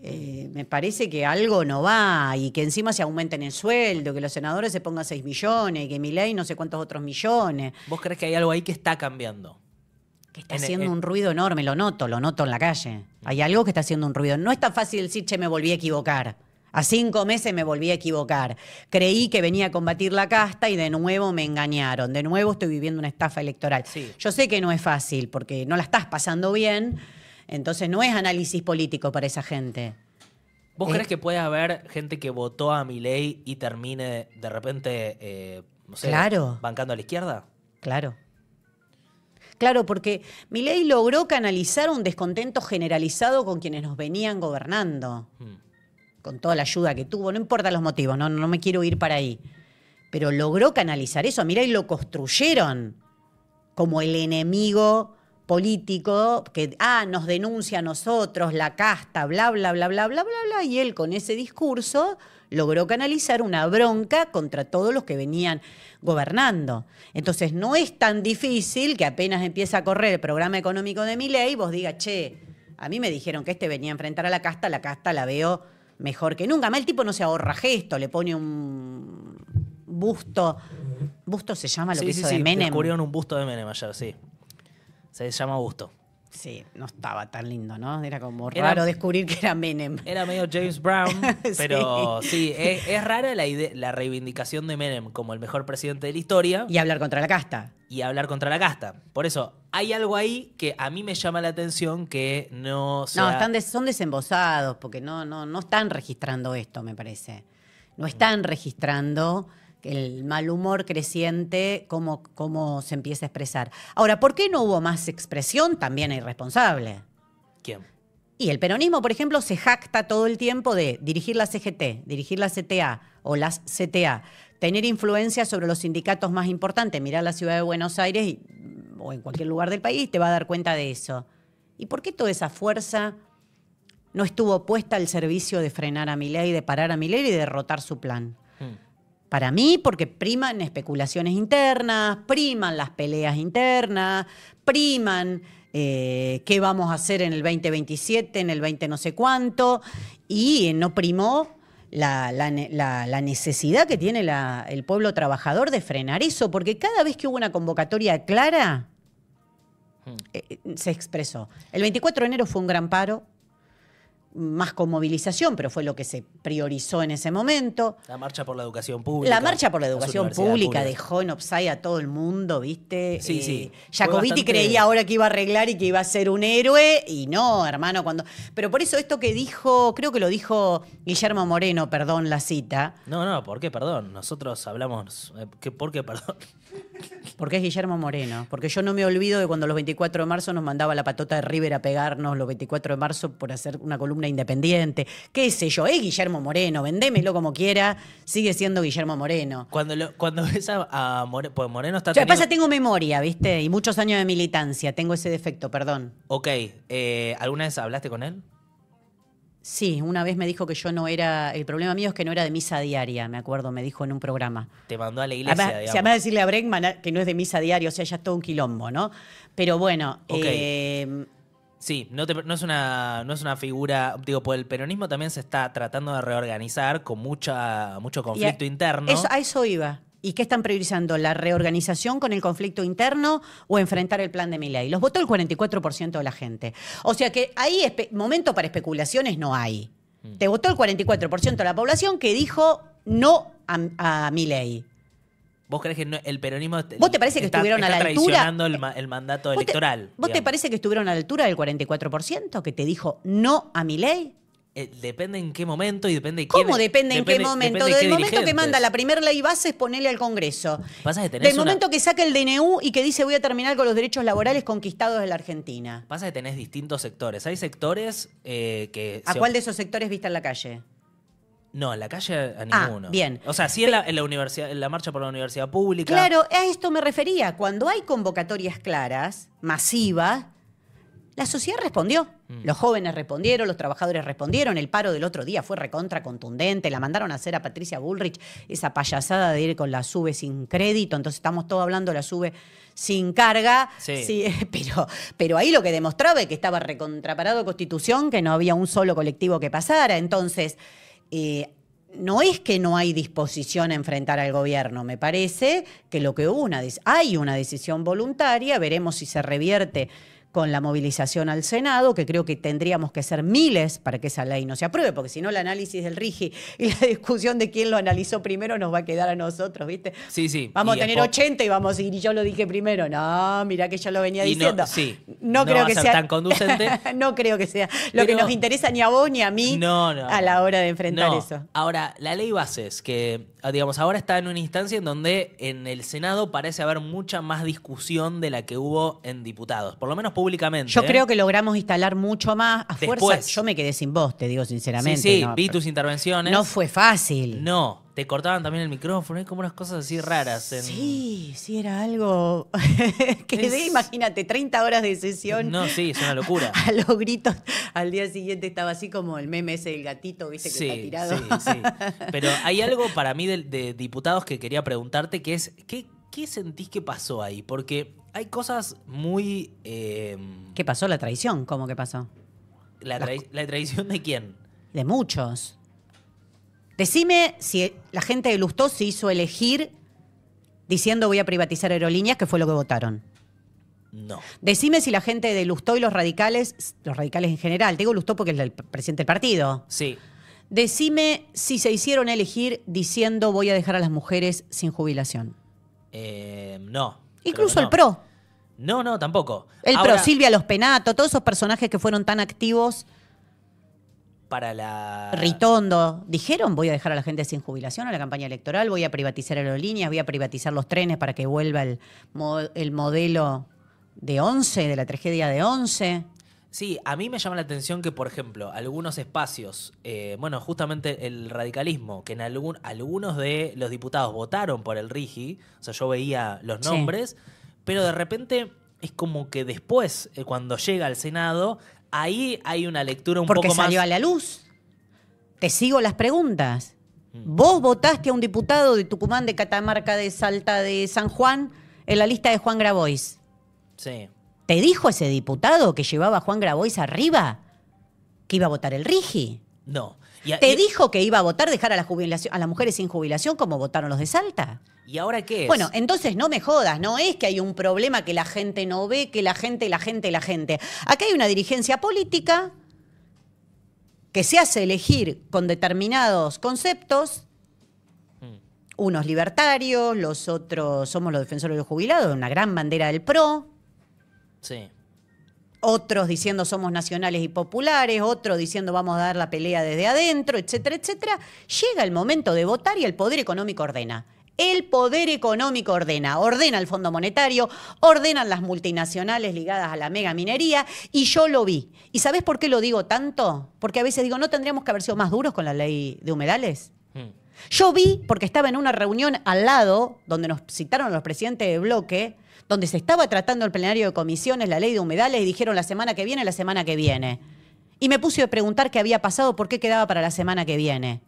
eh, me parece que algo no va y que encima se aumenten el sueldo, que los senadores se pongan 6 millones, que mi ley no sé cuántos otros millones. ¿Vos crees que hay algo ahí que está cambiando? Que está haciendo eh, un ruido enorme, lo noto, lo noto en la calle. Hay algo que está haciendo un ruido. No es tan fácil decir, che, me volví a equivocar. A cinco meses me volví a equivocar. Creí que venía a combatir la casta y de nuevo me engañaron. De nuevo estoy viviendo una estafa electoral. Yo sé que no es fácil porque no la estás pasando bien entonces no es análisis político para esa gente. ¿Vos crees que puede haber gente que votó a mi y termine de repente, eh, no sé, bancando a la izquierda? Claro. Claro, porque Milei logró canalizar un descontento generalizado con quienes nos venían gobernando, hmm. con toda la ayuda que tuvo, no importa los motivos, no, no me quiero ir para ahí. Pero logró canalizar eso, y lo construyeron como el enemigo político que, ah, nos denuncia a nosotros, la casta, bla, bla, bla, bla, bla, bla, bla, y él con ese discurso logró canalizar una bronca contra todos los que venían gobernando. Entonces no es tan difícil que apenas empieza a correr el programa económico de mi ley, vos digas, che, a mí me dijeron que este venía a enfrentar a la casta, la casta la veo mejor que nunca. el tipo no se ahorra gesto, le pone un busto. ¿Busto se llama lo que hizo de Menem? un busto de Menem ayer, sí se llama Augusto. Sí, no estaba tan lindo, ¿no? Era como raro descubrir que era Menem. Era medio James Brown, pero sí, es, rara la, la reivindicación de Menem como el mejor presidente de la historia. Y hablar contra la casta. Y hablar contra la casta. Por eso, hay algo ahí que a mí me llama la atención que no... Sea... No, son desembosados porque no, no, no están registrando esto, me parece. No están registrando el mal humor creciente, cómo, cómo se empieza a expresar. Ahora, ¿por qué no hubo más expresión? También irresponsable? ¿Quién? Y el peronismo, por ejemplo, se jacta todo el tiempo de dirigir la CGT, dirigir la CTA o las CTA, tener influencia sobre los sindicatos más importantes. mirar la ciudad de Buenos Aires o en cualquier lugar del país te va a dar cuenta de eso. ¿Y por qué toda esa fuerza no estuvo puesta al servicio de frenar a Milei, de parar a Milei y de derrotar su plan? Para mí, porque priman especulaciones internas, priman las peleas internas, priman eh, qué vamos a hacer en el 2027, en el 20 no sé cuánto, y no primó la, necesidad que tiene el pueblo trabajador de frenar eso, porque cada vez que hubo una convocatoria clara, hmm. eh, se expresó. El 24 de enero fue un gran paro, más con movilización, pero fue lo que se priorizó en ese momento. La marcha por la educación pública. La marcha por la educación pública, dejó en upside a todo el mundo, ¿viste? Sí, eh, sí. Jacobiti creía ahora que iba a arreglar y que iba a ser un héroe, y no, hermano, cuando. Pero por eso esto que dijo, creo que lo dijo Guillermo Moreno, perdón la cita. No, no, ¿por qué? Perdón. Nosotros hablamos. Eh, ¿Por qué? Perdón. Porque es Guillermo Moreno. Porque yo no me olvido de cuando los 24 de marzo nos mandaba la patota de River a pegarnos los 24 de marzo por hacer una columna independiente. ¿Qué sé yo? Es Guillermo Moreno. Vendémelo como quiera. Sigue siendo Guillermo Moreno. Cuando, cuando ves a, Moreno. Pues Moreno está. tengo memoria, ¿viste? Y muchos años de militancia. Tengo ese defecto, perdón. Ok. Eh, ¿Alguna vez hablaste con él? Sí, una vez me dijo que yo no era, el problema mío es que no era de misa diaria, me acuerdo, me dijo en un programa. Te mandó a la iglesia, además, digamos. Se llama decirle a Bregman que no es de misa diaria, o sea, ya es todo un quilombo, ¿no? Pero bueno, eh, Sí, no, no, es una, no es una figura, digo, por el peronismo también se está tratando de reorganizar con mucha, mucho conflicto interno. a eso iba, ¿Y qué están priorizando? ¿La reorganización con el conflicto interno o enfrentar el plan de Milei? Los votó el 44% de la gente. O sea que ahí momento para especulaciones no hay. Mm. Te votó el 44% de la población que dijo no a, mi Milei. ¿Vos crees que el peronismo ¿Vos te parece que está, estuvieron eh, el, mandato electoral? ¿Vos, te, parece que estuvieron a la altura del 44% que te dijo no a mi ley? Eh, depende en qué momento y depende de quién. ¿Cómo depende en qué momento? Del momento que manda la primera ley base es ponerle al Congreso. Pasa Del momento que saca el DNU y que dice voy a terminar con los derechos laborales conquistados de la Argentina. Pasa que tenés distintos sectores. Hay sectores eh, que. ¿A cuál de esos sectores viste en la calle? No, en la calle a ah, ninguno. bien. O sea, sí universidad, en la marcha por la universidad pública. Claro, a esto me refería. Cuando hay convocatorias claras, masivas, la sociedad respondió. Mm. Los jóvenes respondieron, los trabajadores respondieron, el paro del otro día fue recontra contundente, la mandaron a hacer a Patricia Bullrich esa payasada de ir con la sube sin crédito, entonces estamos todos hablando de la sube sin carga, sí. pero, pero ahí lo que demostraba es que estaba recontraparado Constitución, que no había un solo colectivo que pasara, entonces... Eh, no es que no hay disposición a enfrentar al gobierno, me parece que lo que hay una decisión voluntaria, veremos si se revierte con la movilización al Senado, que creo que tendríamos que ser miles para que esa ley no se apruebe, porque si no el análisis del RIGI y la discusión de quién lo analizó primero nos va a quedar a nosotros, ¿viste? Sí, sí. Vamos a tener 80 y vamos a ir, y yo lo dije primero, no, mira que yo lo venía diciendo. No, sí, no, creo que sea no creo que sea lo que nos interesa ni a vos ni a mí a la hora de enfrentar eso. Ahora, la ley base es que Ah, digamos, ahora está en una instancia en donde en el Senado parece haber mucha más discusión de la que hubo en diputados, por lo menos públicamente. Yo ¿eh? creo que logramos instalar mucho más. A fuerza, yo me quedé sin vos, te digo sinceramente. Sí, vi tus intervenciones. No fue fácil. No, te cortaban también el micrófono, hay ¿eh? como unas cosas así raras. Sí, sí, era algo. que imagínate, 30 horas de sesión. No, sí, es una locura. A los gritos. Al día siguiente estaba así como el meme ese del gatito, viste, que está tirado. Sí, sí. Pero hay algo para mí de, diputados que quería preguntarte que es: ¿qué, ¿qué sentís que pasó ahí? Porque hay cosas muy. Eh, ¿Qué pasó? ¿La traición? ¿Cómo que pasó? ¿La, ¿La traición de quién? De muchos. Decime si la gente de Lustó se hizo elegir diciendo voy a privatizar aerolíneas, que fue lo que votaron. No. Decime si la gente de Lustó y los radicales, los radicales en general, te digo Lustó porque es el presidente del partido. Sí. Decime si se hicieron elegir diciendo voy a dejar a las mujeres sin jubilación. Eh, no. Incluso el PRO. No, no, tampoco. El PRO, Silvia Los Penato, todos esos personajes que fueron tan activos para la. Ritondo. Dijeron: voy a dejar a la gente sin jubilación a la campaña electoral, voy a privatizar aerolíneas, voy a privatizar los trenes para que vuelva el, el modelo de 11, de la tragedia de 11. Sí, a mí me llama la atención que, por ejemplo, algunos espacios, eh, bueno, justamente el radicalismo, que en algún, algunos de los diputados votaron por el RIGI, o sea, yo veía los nombres, pero de repente es como que después, eh, cuando llega al Senado, ahí hay una lectura un poco más. Porque salió a la luz. Te sigo las preguntas. Mm. Vos votaste a un diputado de Tucumán, de Catamarca, de Salta, de San Juan, en la lista de Juan Grabois. Sí. ¿Te dijo ese diputado que llevaba a Juan Grabois arriba que iba a votar el Rigi? No. ¿Te dijo que iba a votar dejar a, la jubilación, a las mujeres sin jubilación como votaron los de Salta? ¿Y ahora qué es? Bueno, entonces no me jodas, no es que hay un problema que la gente no ve, que la gente, la gente, la gente. Acá hay una dirigencia política que se hace elegir con determinados conceptos mm. unos libertarios, los otros somos los defensores de los jubilados, una gran bandera del PRO. Sí otros diciendo somos nacionales y populares, otros diciendo vamos a dar la pelea desde adentro, etcétera, etcétera, llega el momento de votar y el poder económico ordena. El poder económico ordena, ordena el Fondo Monetario, ordenan las multinacionales ligadas a la mega minería y yo lo vi. ¿Y sabes por qué lo digo tanto? Porque a veces digo, ¿no tendríamos que haber sido más duros con la ley de humedales? Yo vi, porque estaba en una reunión al lado, donde nos citaron los presidentes de bloque, donde se estaba tratando el plenario de comisiones, la ley de humedales, y dijeron la semana que viene, la semana que viene. Y me puse a preguntar qué había pasado, por qué quedaba para la semana que viene.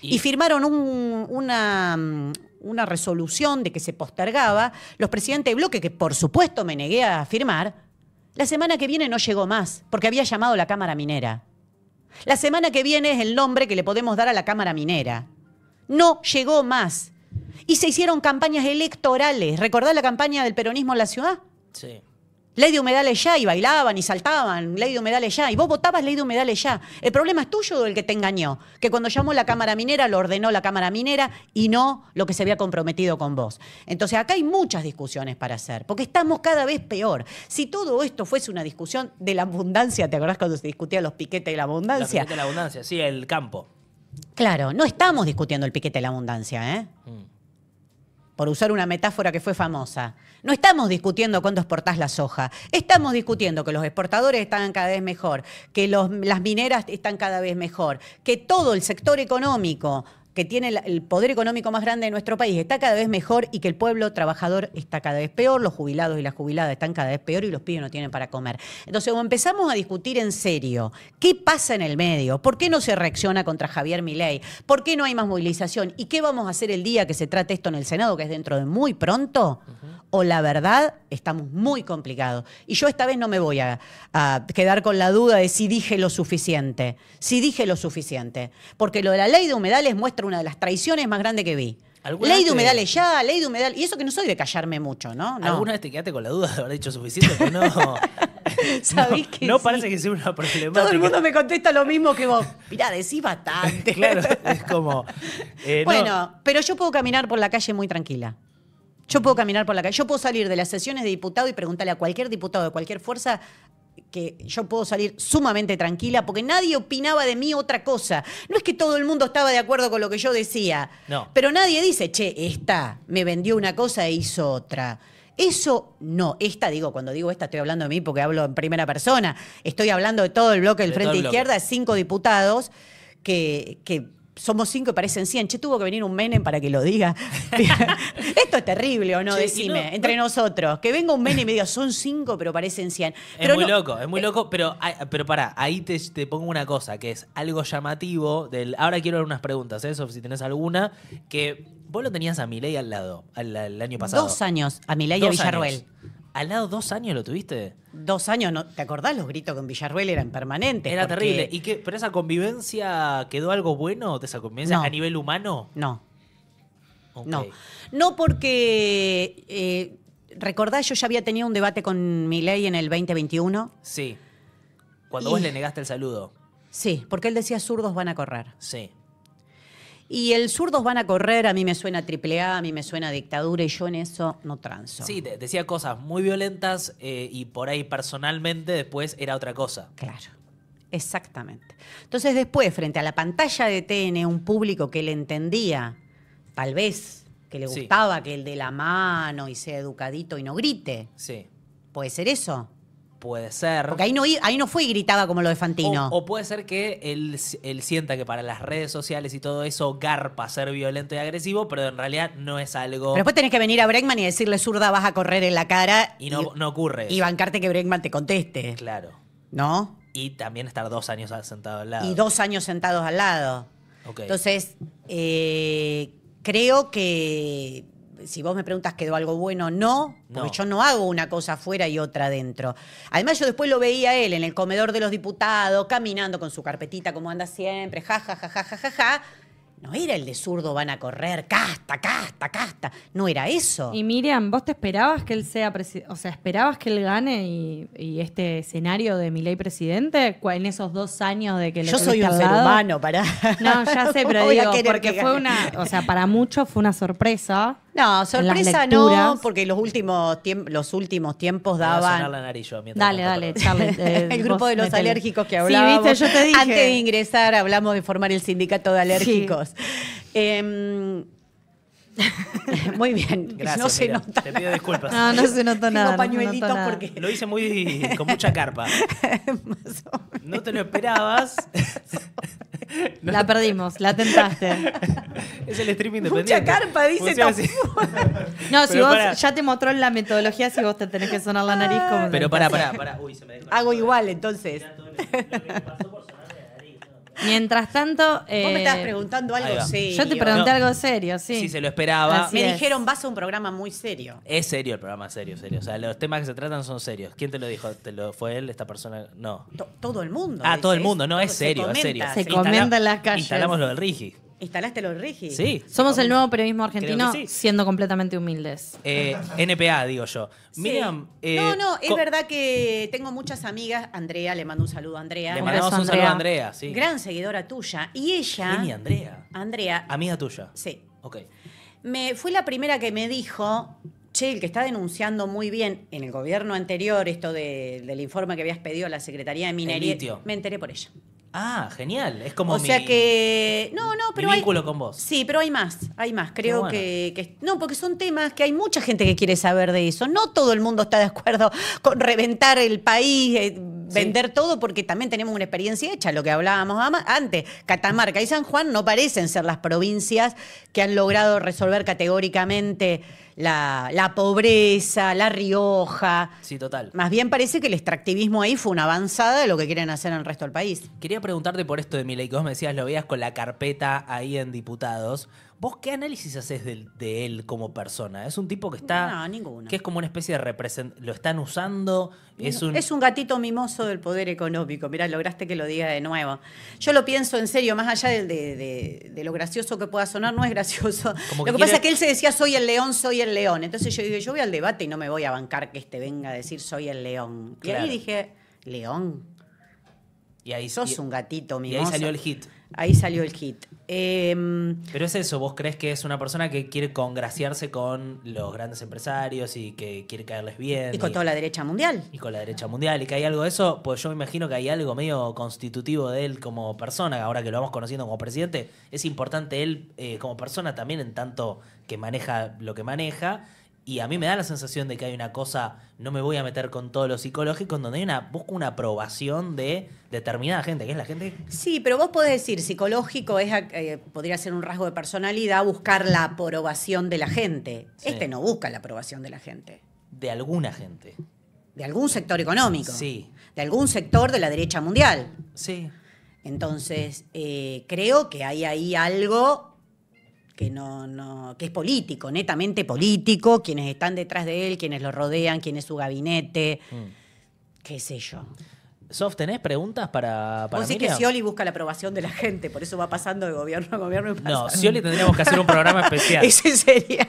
Y, firmaron una, mm, una resolución de que se postergaba. Los presidentes de bloque, que por supuesto me negué a firmar, la semana que viene no llegó más, porque había llamado la Cámara Minera. La semana que viene es el nombre que le podemos dar a la Cámara Minera. No llegó más. Y se hicieron campañas electorales. ¿Recordás la campaña del peronismo en la ciudad? Sí. Ley de humedales ya, y bailaban y saltaban, ley de humedales ya, y vos votabas ley de humedales ya. ¿El problema es tuyo o el que te engañó? Que cuando llamó la Cámara Minera lo ordenó la Cámara Minera y no lo que se había comprometido con vos. Entonces acá hay muchas discusiones para hacer, porque estamos cada vez peor. Si todo esto fuese una discusión de la abundancia, ¿te acordás cuando se discutía los piquetes y la abundancia? Los de la abundancia, sí, el campo. Claro, no estamos discutiendo el piquete de la abundancia, ¿eh? Mm. Por usar una metáfora que fue famosa. No estamos discutiendo cuándo exportás la soja. Estamos discutiendo que los exportadores están cada vez mejor, que las mineras están cada vez mejor, que todo el sector económico que tiene el poder económico más grande de nuestro país está cada vez mejor y que el pueblo trabajador está cada vez peor, los jubilados y las jubiladas están cada vez peor y los pibes no tienen para comer. Entonces, empezamos a discutir en serio qué pasa en el medio, por qué no se reacciona contra Javier Milei, por qué no hay más movilización y qué vamos a hacer el día que se trate esto en el Senado, que es dentro de muy pronto o la verdad, estamos muy complicados. Y yo esta vez no me voy a, quedar con la duda de si dije lo suficiente, si dije lo suficiente, porque lo de la ley de humedales muestra una de las traiciones más grandes que vi. Ley de humedales ya, ley de humedales. Y eso que no soy de callarme mucho, ¿no? no. alguna vez te quedaste con la duda de haber dicho suficiente? no. no, no parece que sea una problemática. Todo el mundo me contesta lo mismo que vos. Mirá, decís bastante. claro, es como. Eh, bueno, pero yo puedo caminar por la calle muy tranquila. Yo puedo caminar por la calle, yo puedo salir de las sesiones de diputado y preguntarle a cualquier diputado de cualquier fuerza que yo puedo salir sumamente tranquila porque nadie opinaba de mí otra cosa. No es que todo el mundo estaba de acuerdo con lo que yo decía, no. pero nadie dice, che, esta me vendió una cosa e hizo otra. Eso no, esta digo, cuando digo esta estoy hablando de mí porque hablo en primera persona, estoy hablando de todo el bloque del Frente Izquierda, cinco diputados que, que somos cinco y parecen cien. Che, tuvo que venir un Menem para que lo diga. Esto es terrible, ¿o no? Decime, entre nosotros. Que venga un Menem y me diga, son cinco, pero parecen cien. es muy loco, es muy eh, loco, pero, pero pará, ahí te, pongo una cosa, que es algo llamativo del... Ahora quiero ver unas preguntas, eso, ¿eh? si tenés alguna, que vos lo tenías a Milei al lado, al, año pasado. Dos años, a Milei y a Villarruel. Al lado dos años lo tuviste. Dos años, ¿no? ¿te acordás? Los gritos con Villarruel eran permanentes. Era terrible. ¿Y qué? ¿Pero esa convivencia quedó algo bueno de esa convivencia a nivel humano? No. No. No porque. Eh, recordás, yo ya había tenido un debate con Milei en el 2021. Sí. Cuando vos le negaste el saludo. Sí, porque él decía zurdos van a correr. Sí. Y el zurdos van a correr, a mí me suena triple A, a mí me suena dictadura y yo en eso no transo. Sí, decía cosas muy violentas eh, y por ahí personalmente después era otra cosa. Claro, exactamente. Entonces después, frente a la pantalla de TN, un público que le entendía, tal vez, que le gustaba que el de la mano y sea educadito y no grite, Sí. ¿puede ser eso? Puede ser. Porque ahí no, ahí no fue y gritaba como lo de Fantino. O, puede ser que él, sienta que para las redes sociales y todo eso garpa ser violento y agresivo, pero en realidad no es algo. Pero después tenés que venir a Bregman y decirle zurda, vas a correr en la cara. Y no, no ocurre. Y bancarte que Bregman te conteste. Claro. ¿No? Y también estar dos años sentado al lado. Y dos años sentados al lado. Entonces, eh, creo que si vos me preguntas, ¿quedó algo bueno? No, porque yo no hago una cosa afuera y otra adentro. Además, yo después lo veía él en el comedor de los diputados, caminando con su carpetita como anda siempre, ja, ja, No era el de zurdo van a correr, casta, casta, casta. No era eso. Y Miriam, ¿vos te esperabas que él sea presidente? O sea, ¿esperabas que él gane y, este escenario de mi ley presidente en esos dos años de que le Yo soy un ser humano, para. No, ya sé, pero digo, porque fue una. O sea, para muchos fue una sorpresa. No, sorpresa no, porque los últimos, los últimos tiempos daban. dale, dale, el grupo de los alérgicos que hablamos. Sí, viste, yo te dije. Antes de ingresar hablamos de formar el sindicato de alérgicos. Sí. Em, muy bien, gracias. No se nota. Te pido disculpas. No, no se nota nada. porque. Lo hice muy con mucha carpa. no te lo esperabas. La perdimos, la tentaste. Es el streaming independiente. Mucha carpa, dice No, si vos ya te mostró la metodología, si vos te tenés que sonar la nariz ah. como. Pero pará, pará, Uy, se me Hago igual, entonces. pasó Mientras tanto. Vos me estabas eh, preguntando algo serio. Yo te pregunté algo serio, sí. Sí, se lo esperaba. me dijeron, vas a un programa muy serio. Es serio el programa, serio, serio. O sea, los temas que se tratan son serios. ¿Quién te lo dijo? ¿Te lo, ¿Fue él, esta persona? No. todo el mundo. Ah, todo el mundo. No, es serio, es serio. Se comenta en las calles. Instalamos lo del Rigi. ¿Instalaste los Rigi? Sí. Somos el nuevo periodismo argentino siendo completamente humildes. Eh, NPA, digo yo. Miriam. Eh, no, no, es verdad que tengo muchas amigas. Andrea, le mando un saludo a Andrea. Le mandamos un, saludo a Andrea, sí. Gran seguidora tuya. Y ella. y Andrea. Andrea. Amiga tuya. Sí. Ok. Me, fue la primera que me dijo. Che, el que está denunciando muy bien en el gobierno anterior esto del informe que habías pedido a la Secretaría de Minería. Me enteré por ella. Ah, genial. Es como o sea que no, no, pero vínculo con vos. Sí, pero hay más, hay más. Creo que, no, porque son temas que hay mucha gente que quiere saber de eso. No todo el mundo está de acuerdo con reventar el país, eh, vender todo, porque también tenemos una experiencia hecha. Lo que hablábamos antes, Catamarca y San Juan no parecen ser las provincias que han logrado resolver categóricamente la, pobreza, La Rioja. Sí, total. Más bien parece que el extractivismo ahí fue una avanzada de lo que quieren hacer en el resto del país. Quería preguntarte por esto de Milei, que vos me decías, lo veías con la carpeta ahí en Diputados. ¿Vos qué análisis haces de, él como persona? ¿Es un tipo que está. No, ninguno. Que es como una especie de represent ¿Lo están usando? Es un... es un gatito mimoso del poder económico. Mirá, lograste que lo diga de nuevo. Yo lo pienso en serio, más allá de, de, lo gracioso que pueda sonar, no es gracioso. lo que, pasa es que él se decía, soy el león, soy el el león. Entonces yo dije, yo voy al debate y no me voy a bancar que este venga a decir soy el león. Y ahí dije, león. Y ahí sos un gatito, mi Y ahí salió el hit. Ahí salió el hit. Em, Pero es eso, ¿vos crees que es una persona que quiere congraciarse con los grandes empresarios y que quiere caerles bien? Y con toda la derecha mundial. Y con la derecha mundial. Y que hay algo de eso, pues yo me imagino que hay algo medio constitutivo de él como persona, ahora que lo vamos conociendo como presidente. Es importante él eh, como persona también en tanto que maneja lo que maneja y a mí me da la sensación de que hay una cosa, no me voy a meter con todo lo psicológico, donde hay una, busco una aprobación de determinada gente, que es la gente. Sí, pero vos podés decir, psicológico es, eh, podría ser un rasgo de personalidad, buscar la aprobación de la gente. Este no busca la aprobación de la gente. De alguna gente. De algún sector económico. Sí. De algún sector de la derecha mundial. Sí. Entonces, eh, creo que hay ahí algo que, no, no, que es político, netamente político, quienes están detrás de él, quienes lo rodean, quién es su gabinete, mm. qué sé yo. Sof, ¿tenés preguntas para, para Vos que Scioli busca la aprobación de la gente, por eso va pasando de gobierno a gobierno. Y no, Scioli tendríamos que hacer un programa especial. Ese sería.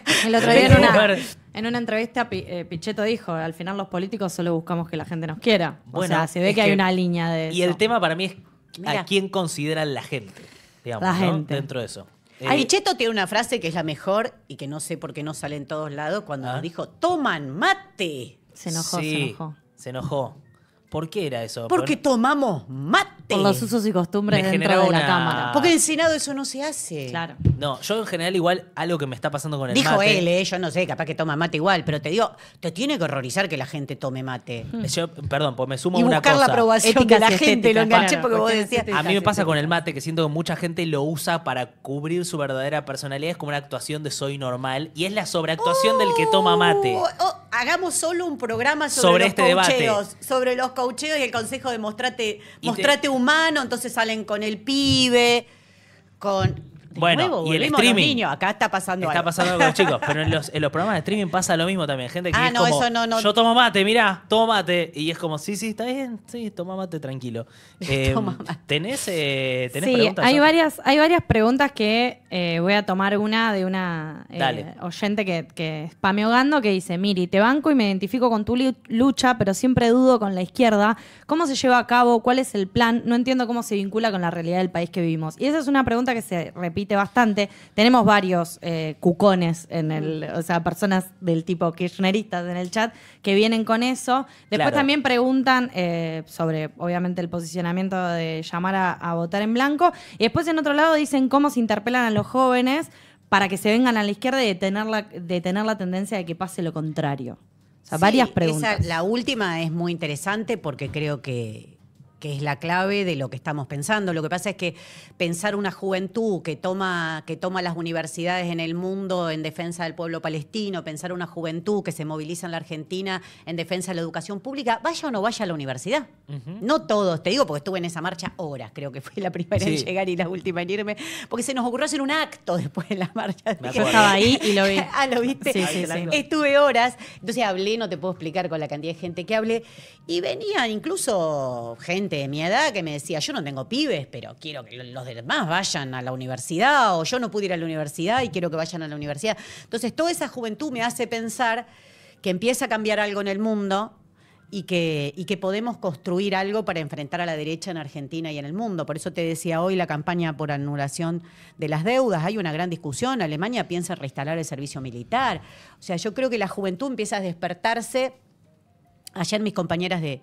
en una, entrevista eh, Pichetto dijo, al final los políticos solo buscamos que la gente nos quiera. o sea, se ve que, hay una línea de... Y el tema para mí es a quién consideran la gente, digamos, la gente. dentro de eso. Eh, tiene una frase que es la mejor y que no sé por qué no sale en todos lados cuando nos ah. dijo, toman mate. Se enojó, se enojó. Se enojó. ¿Por qué era eso? Porque tomamos mate. Por los usos y costumbres dentro de la cámara. Porque en Senado eso no se hace. Claro. No, yo en general igual algo que me está pasando con el mate. Dijo él, ¿eh? yo no sé, capaz que toma mate igual, pero te digo, te tiene que horrorizar que la gente tome mate. Hmm. Yo, perdón, pues me sumo a una cosa. buscar la aprobación de la gente, lo enganché porque vos decías. A mí me pasa con el mate que siento que mucha gente lo usa para cubrir su verdadera personalidad, es como una actuación de soy normal y es la sobreactuación del que toma mate. Oh, oh, hagamos solo un programa sobre, los este sobre los coacheos y el consejo de mostrate, mostrate humano, entonces salen con el pibe, con bueno, y el streaming. Acá está pasando algo Está pasando algo con los chicos, pero en los, programas de streaming pasa lo mismo también. Gente que ah, es no, yo tomo mate, mirá, tomo mate. Y es como, sí, sí, está bien, sí, toma mate, tranquilo. Em, ¿Tenés, eh, tenés sí, Hay varias, hay varias preguntas que eh, voy a tomar una de una eh, oyente que, que spameogando que dice, Miri, te banco y me identifico con tu lucha, pero siempre dudo con la izquierda. ¿Cómo se lleva a cabo? ¿Cuál es el plan? No entiendo cómo se vincula con la realidad del país que vivimos. Y esa es una pregunta que se repite bastante. Tenemos varios eh, cucones en el, mm. o sea, personas del tipo kirchneristas en el chat que vienen con eso. Después también preguntan eh, sobre, obviamente, el posicionamiento de llamar a, votar en blanco. Y después en otro lado dicen cómo se interpelan a los jóvenes para que se vengan a la izquierda y detener la, tener la tendencia de que pase lo contrario. O sea, varias preguntas. la última es muy interesante porque creo que es la clave de lo que estamos pensando. Lo que pasa es que pensar una juventud que toma, que toma las universidades en el mundo en defensa del pueblo palestino, pensar una juventud que se moviliza en la Argentina en defensa de la educación pública, vaya o no vaya a la universidad. No todos, te digo, porque estuve en esa marcha horas, creo que fue la primera en llegar y la última en irme, porque se nos ocurrió hacer un acto después de la marcha. Yo estaba ahí y lo vi. ah, lo viste. estuve horas, entonces hablé, no te puedo explicar con la cantidad de gente que hablé, y venían incluso gente de mi edad que me decía, yo no tengo pibes, pero quiero que los demás vayan a la universidad, o yo no pude ir a la universidad y quiero que vayan a la universidad. Entonces, toda esa juventud me hace pensar que empieza a cambiar algo en el mundo y que, y que podemos construir algo para enfrentar a la derecha en Argentina y en el mundo. Por eso te decía hoy la campaña por anulación de las deudas. Hay una gran discusión. Alemania piensa reinstalar el servicio militar. O sea, yo creo que la juventud empieza a despertarse. Ayer mis compañeras de,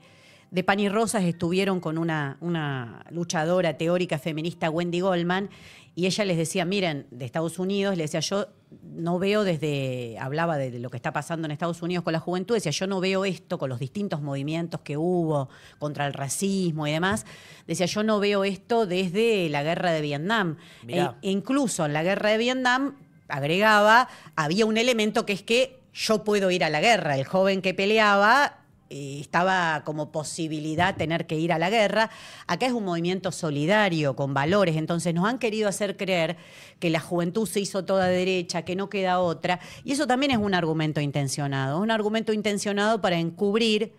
de Pan y Rosas estuvieron con una, luchadora teórica feminista, Wendy Goldman, y ella les decía, miren, de Estados Unidos, le decía, yo no veo desde, hablaba de lo que está pasando en Estados Unidos con la juventud, decía, yo no veo esto con los distintos movimientos que hubo contra el racismo y demás, decía, yo no veo esto desde la guerra de Vietnam. E incluso en la guerra de Vietnam, agregaba, había un elemento que es que yo puedo ir a la guerra, el joven que peleaba estaba como posibilidad tener que ir a la guerra. Acá es un movimiento solidario, con valores, entonces nos han querido hacer creer que la juventud se hizo toda derecha, que no queda otra, y eso también es un argumento intencionado, un argumento intencionado para encubrir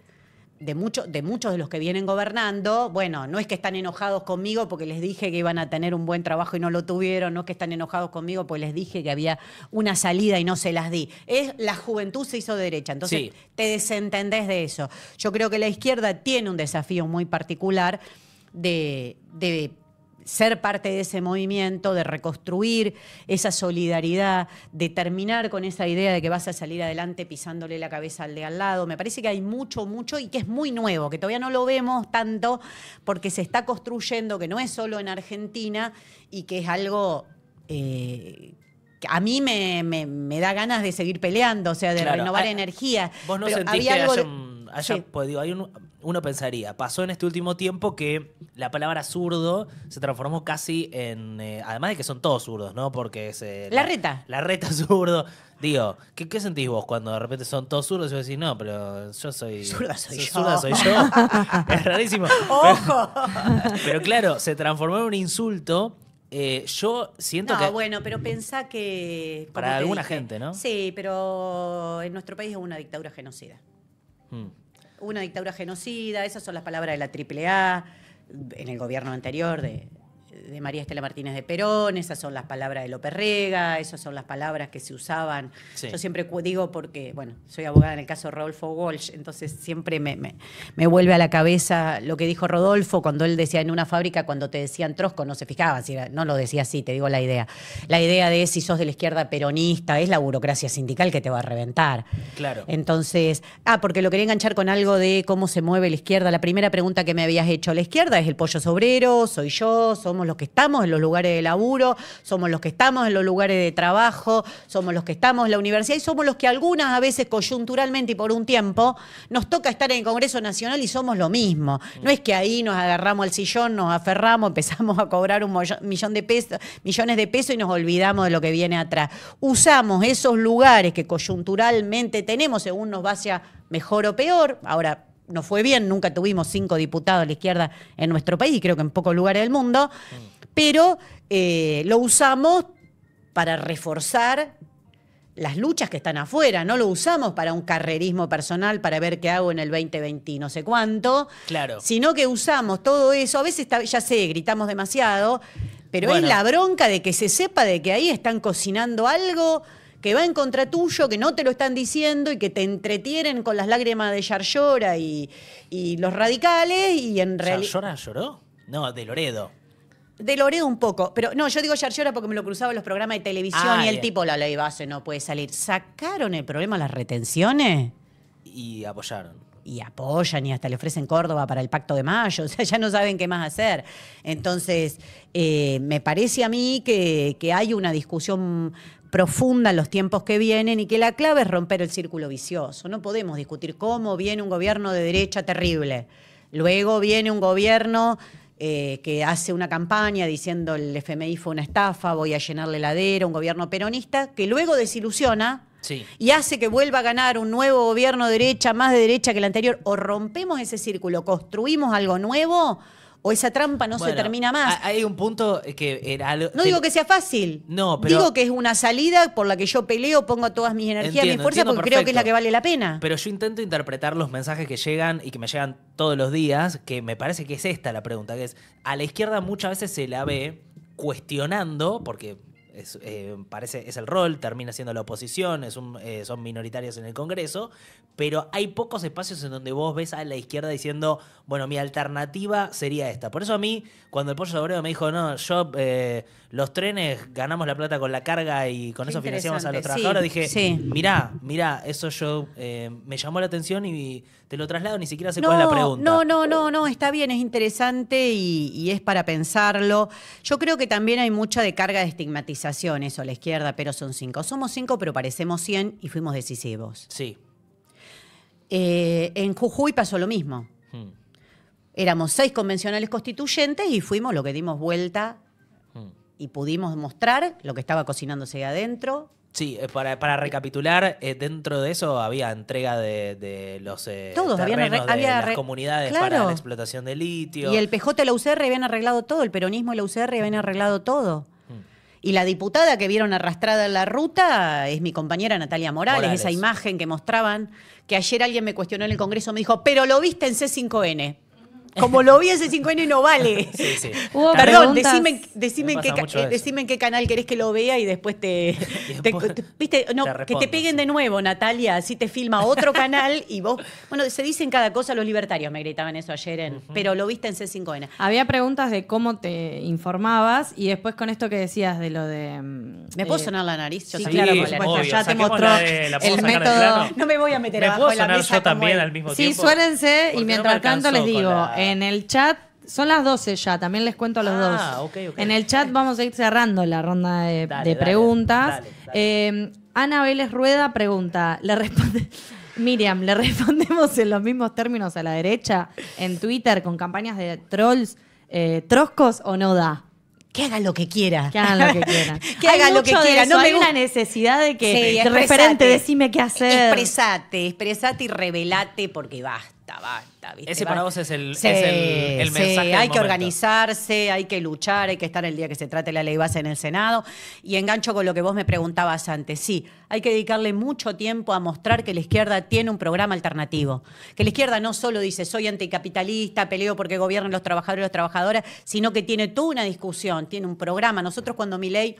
de, muchos de los que vienen gobernando, bueno, no es que están enojados conmigo porque les dije que iban a tener un buen trabajo y no lo tuvieron, no es que están enojados conmigo porque les dije que había una salida y no se las di. Es la juventud se hizo derecha, entonces te desentendés de eso. Yo creo que la izquierda tiene un desafío muy particular de, de ser parte de ese movimiento, de reconstruir esa solidaridad, de terminar con esa idea de que vas a salir adelante pisándole la cabeza al de al lado. Me parece que hay mucho, mucho y que es muy nuevo, que todavía no lo vemos tanto porque se está construyendo, que no es solo en Argentina y que es algo... Eh, que a mí me, da ganas de seguir peleando, o sea, de renovar ah, energía. Vos no algo... Pues, hay uno pensaría, pasó en este último tiempo que la palabra zurdo se transformó casi en, eh, además de que son todos zurdos, ¿no? Porque es... Eh, la, reta. La reta zurdo. Digo, ¿qué, sentís vos cuando de repente son todos zurdos? Y vos decís, no, pero yo soy... Zurda soy yo. soy yo. es rarísimo. ¡Ojo! Pero, claro, se transformó en un insulto eh, yo siento que. que. bueno, pero pensá que. Para alguna gente, ¿no? Sí, pero en nuestro país es una dictadura genocida. Una dictadura genocida, esas son las palabras de la AAA en el gobierno anterior de, de María Estela Martínez de Perón, esas son las palabras de López Rega, esas son las palabras que se usaban. Yo siempre digo porque, bueno, soy abogada en el caso de Rodolfo Walsh, entonces siempre me, vuelve a la cabeza lo que dijo Rodolfo cuando él decía en una fábrica, cuando te decían trosco, no se fijaban, no lo decía así, te digo la idea. La idea de si sos de la izquierda peronista, es la burocracia sindical que te va a reventar. Claro. Entonces, ah, porque lo quería enganchar con algo de cómo se mueve la izquierda. La primera pregunta que me habías hecho, la izquierda es el pollo sobrero, soy yo, somos los que estamos en los lugares de laburo, somos los que estamos en los lugares de trabajo, somos los que estamos en la universidad y somos los que algunas a veces coyunturalmente y por un tiempo nos toca estar en el Congreso Nacional y somos lo mismo. No es que ahí nos agarramos al sillón, nos aferramos, empezamos a cobrar un millón de pesos, millones de pesos y nos olvidamos de lo que viene atrás. Usamos esos lugares que coyunturalmente tenemos según nos va mejor o peor. Ahora no fue bien, nunca tuvimos cinco diputados de la izquierda en nuestro país y creo que en pocos lugares del mundo, pero eh, lo usamos para reforzar las luchas que están afuera, no lo usamos para un carrerismo personal, para ver qué hago en el 2020, y no sé cuánto, claro. sino que usamos todo eso, a veces ya sé, gritamos demasiado, pero es la bronca de que se sepa de que ahí están cocinando algo que va en contra tuyo, que no te lo están diciendo y que te entretienen con las lágrimas de Yarlora y, y los radicales y en realidad... ¿Yarlora lloró? No, de Loredo. De Loredo un poco, pero no, yo digo Yarlora porque me lo cruzaba los programas de televisión y el ah, tipo la ley base no puede salir. ¿Sacaron el problema las retenciones? Y apoyaron y apoyan y hasta le ofrecen Córdoba para el Pacto de Mayo, o sea, ya no saben qué más hacer. Entonces, eh, me parece a mí que, que, hay una discusión profunda en los tiempos que vienen y que la clave es romper el círculo vicioso. No podemos discutir cómo viene un gobierno de derecha terrible. Luego viene un gobierno eh, que hace una campaña diciendo el FMI fue una estafa, voy a llenar la un gobierno peronista, que luego desilusiona y hace que vuelva a ganar un nuevo gobierno de derecha, más de derecha que el anterior, o rompemos ese círculo, construimos algo nuevo o esa trampa no se termina más. Hay un punto que era No digo que sea fácil. No, pero. Digo que es una salida por la que yo peleo, pongo todas mis energías, mi fuerza, porque creo que es la que vale la pena. Pero yo intento interpretar los mensajes que llegan y que me llegan todos los días, que me parece que es esta la pregunta, que es. A la izquierda muchas veces se la ve cuestionando, porque es, eh, parece, es el rol, termina siendo la oposición, es un, eh, son minoritarios en el Congreso, pero hay pocos espacios en donde vos ves a la izquierda diciendo, bueno, mi alternativa sería esta. Por eso a mí, cuando el pollo obrero me dijo, no, yo eh, los trenes, ganamos la plata con la carga y con eso financiamos a los trabajadores. Dije, mirá, mirá, eso yo eh, me llamó la atención y te lo traslado, ni siquiera se no, la pregunta. No, no, no, no, está bien, es interesante y, es para pensarlo. Yo creo que también hay mucha de carga de estigmatización, eso, a la izquierda, pero son cinco. Somos cinco, pero parecemos cien y fuimos decisivos. Sí. Eh, en Jujuy pasó lo mismo. Hmm. Éramos seis convencionales constituyentes y fuimos lo que dimos vuelta y pudimos mostrar lo que estaba cocinándose ahí adentro. Sí, eh, para, recapitular, eh, dentro de eso había entrega de, los eh, Todos, había las comunidades para la explotación de litio. Y el PJ y la UCR habían arreglado todo, el peronismo y la UCR habían mm. arreglado todo. Mm. Y la diputada que vieron arrastrada en la ruta es mi compañera Natalia Morales, Morales, esa imagen que mostraban, que ayer alguien me cuestionó en el Congreso, me dijo, pero lo viste en C5N como lo vi en c 5 y no vale. Sí, sí. Perdón, eh, decime, en qué, canal querés que lo vea y después te... ¿Viste? que te peguen de nuevo, Natalia, así te filma otro canal y vos... Bueno, se dicen cada cosa, los libertarios me gritaban eso ayer, en, pero lo viste en C5N. Había preguntas de cómo te informabas y después con esto que decías de lo de... Mm, ¿Me puedo eh, sonar la nariz? Yo sí, claro, ya te mostró el método. No me voy a meter ¿Me abajo puedo sonar yo también al mismo tiempo? Sí, suérense y mientras tanto les digo... Eh, en el chat, son las 12 ya, también les cuento a los ah, dos. En el chat vamos a ir cerrando la ronda de, preguntas. Eh, Ana Vélez Rueda pregunta, le responde... Miriam, le respondemos en los mismos términos a la derecha en Twitter con campañas de trolls, eh, troscos o no da que hagan lo que quiera. Que hagan lo que quieran. que hagan lo que quieran. No hay la necesidad de que el referente, decime qué hacer. Expresate, expresate y revelate porque basta basta. Ese para vos es el, mensaje. hay que organizarse, hay que luchar, hay que estar el día que se trate la ley base en el Senado. Y engancho con lo que vos me preguntabas antes. Sí, hay que dedicarle mucho tiempo a mostrar que la izquierda tiene un programa alternativo. Que la izquierda no solo dice soy anticapitalista, peleo porque gobiernan los trabajadores y las trabajadoras, sino que tiene toda una discusión, tiene un programa. Nosotros cuando mi ley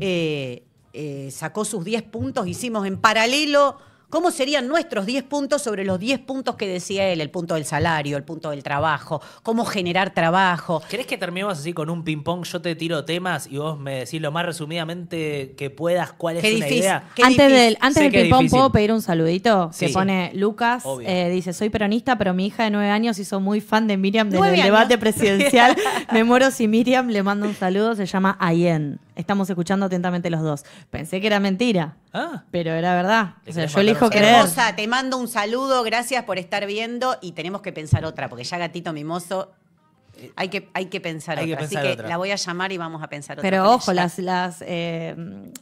eh, eh, sacó sus 10 puntos, hicimos en paralelo ¿Cómo serían nuestros 10 puntos sobre los 10 puntos que decía él? El punto del salario, el punto del trabajo, cómo generar trabajo. ¿Crees que terminemos así con un ping-pong? Yo te tiro temas y vos me decís lo más resumidamente que puedas cuál es la idea. antes del, antes del ping-pong, ¿puedo pedir un saludito? Se pone Lucas, eh, dice: Soy peronista, pero mi hija de 9 años hizo muy fan de Miriam desde el debate presidencial. me muero si Miriam le manda un saludo, se llama Ayen. Estamos escuchando atentamente los dos. Pensé que era mentira, ah. pero era verdad. yo elijo que creer. Hermosa, te mando un saludo, gracias por estar viendo y tenemos que pensar otra, porque ya gatito mimoso hay que, hay que pensar Así que la voy a llamar y vamos a pensar otra. Pero ojo, las, las, eh,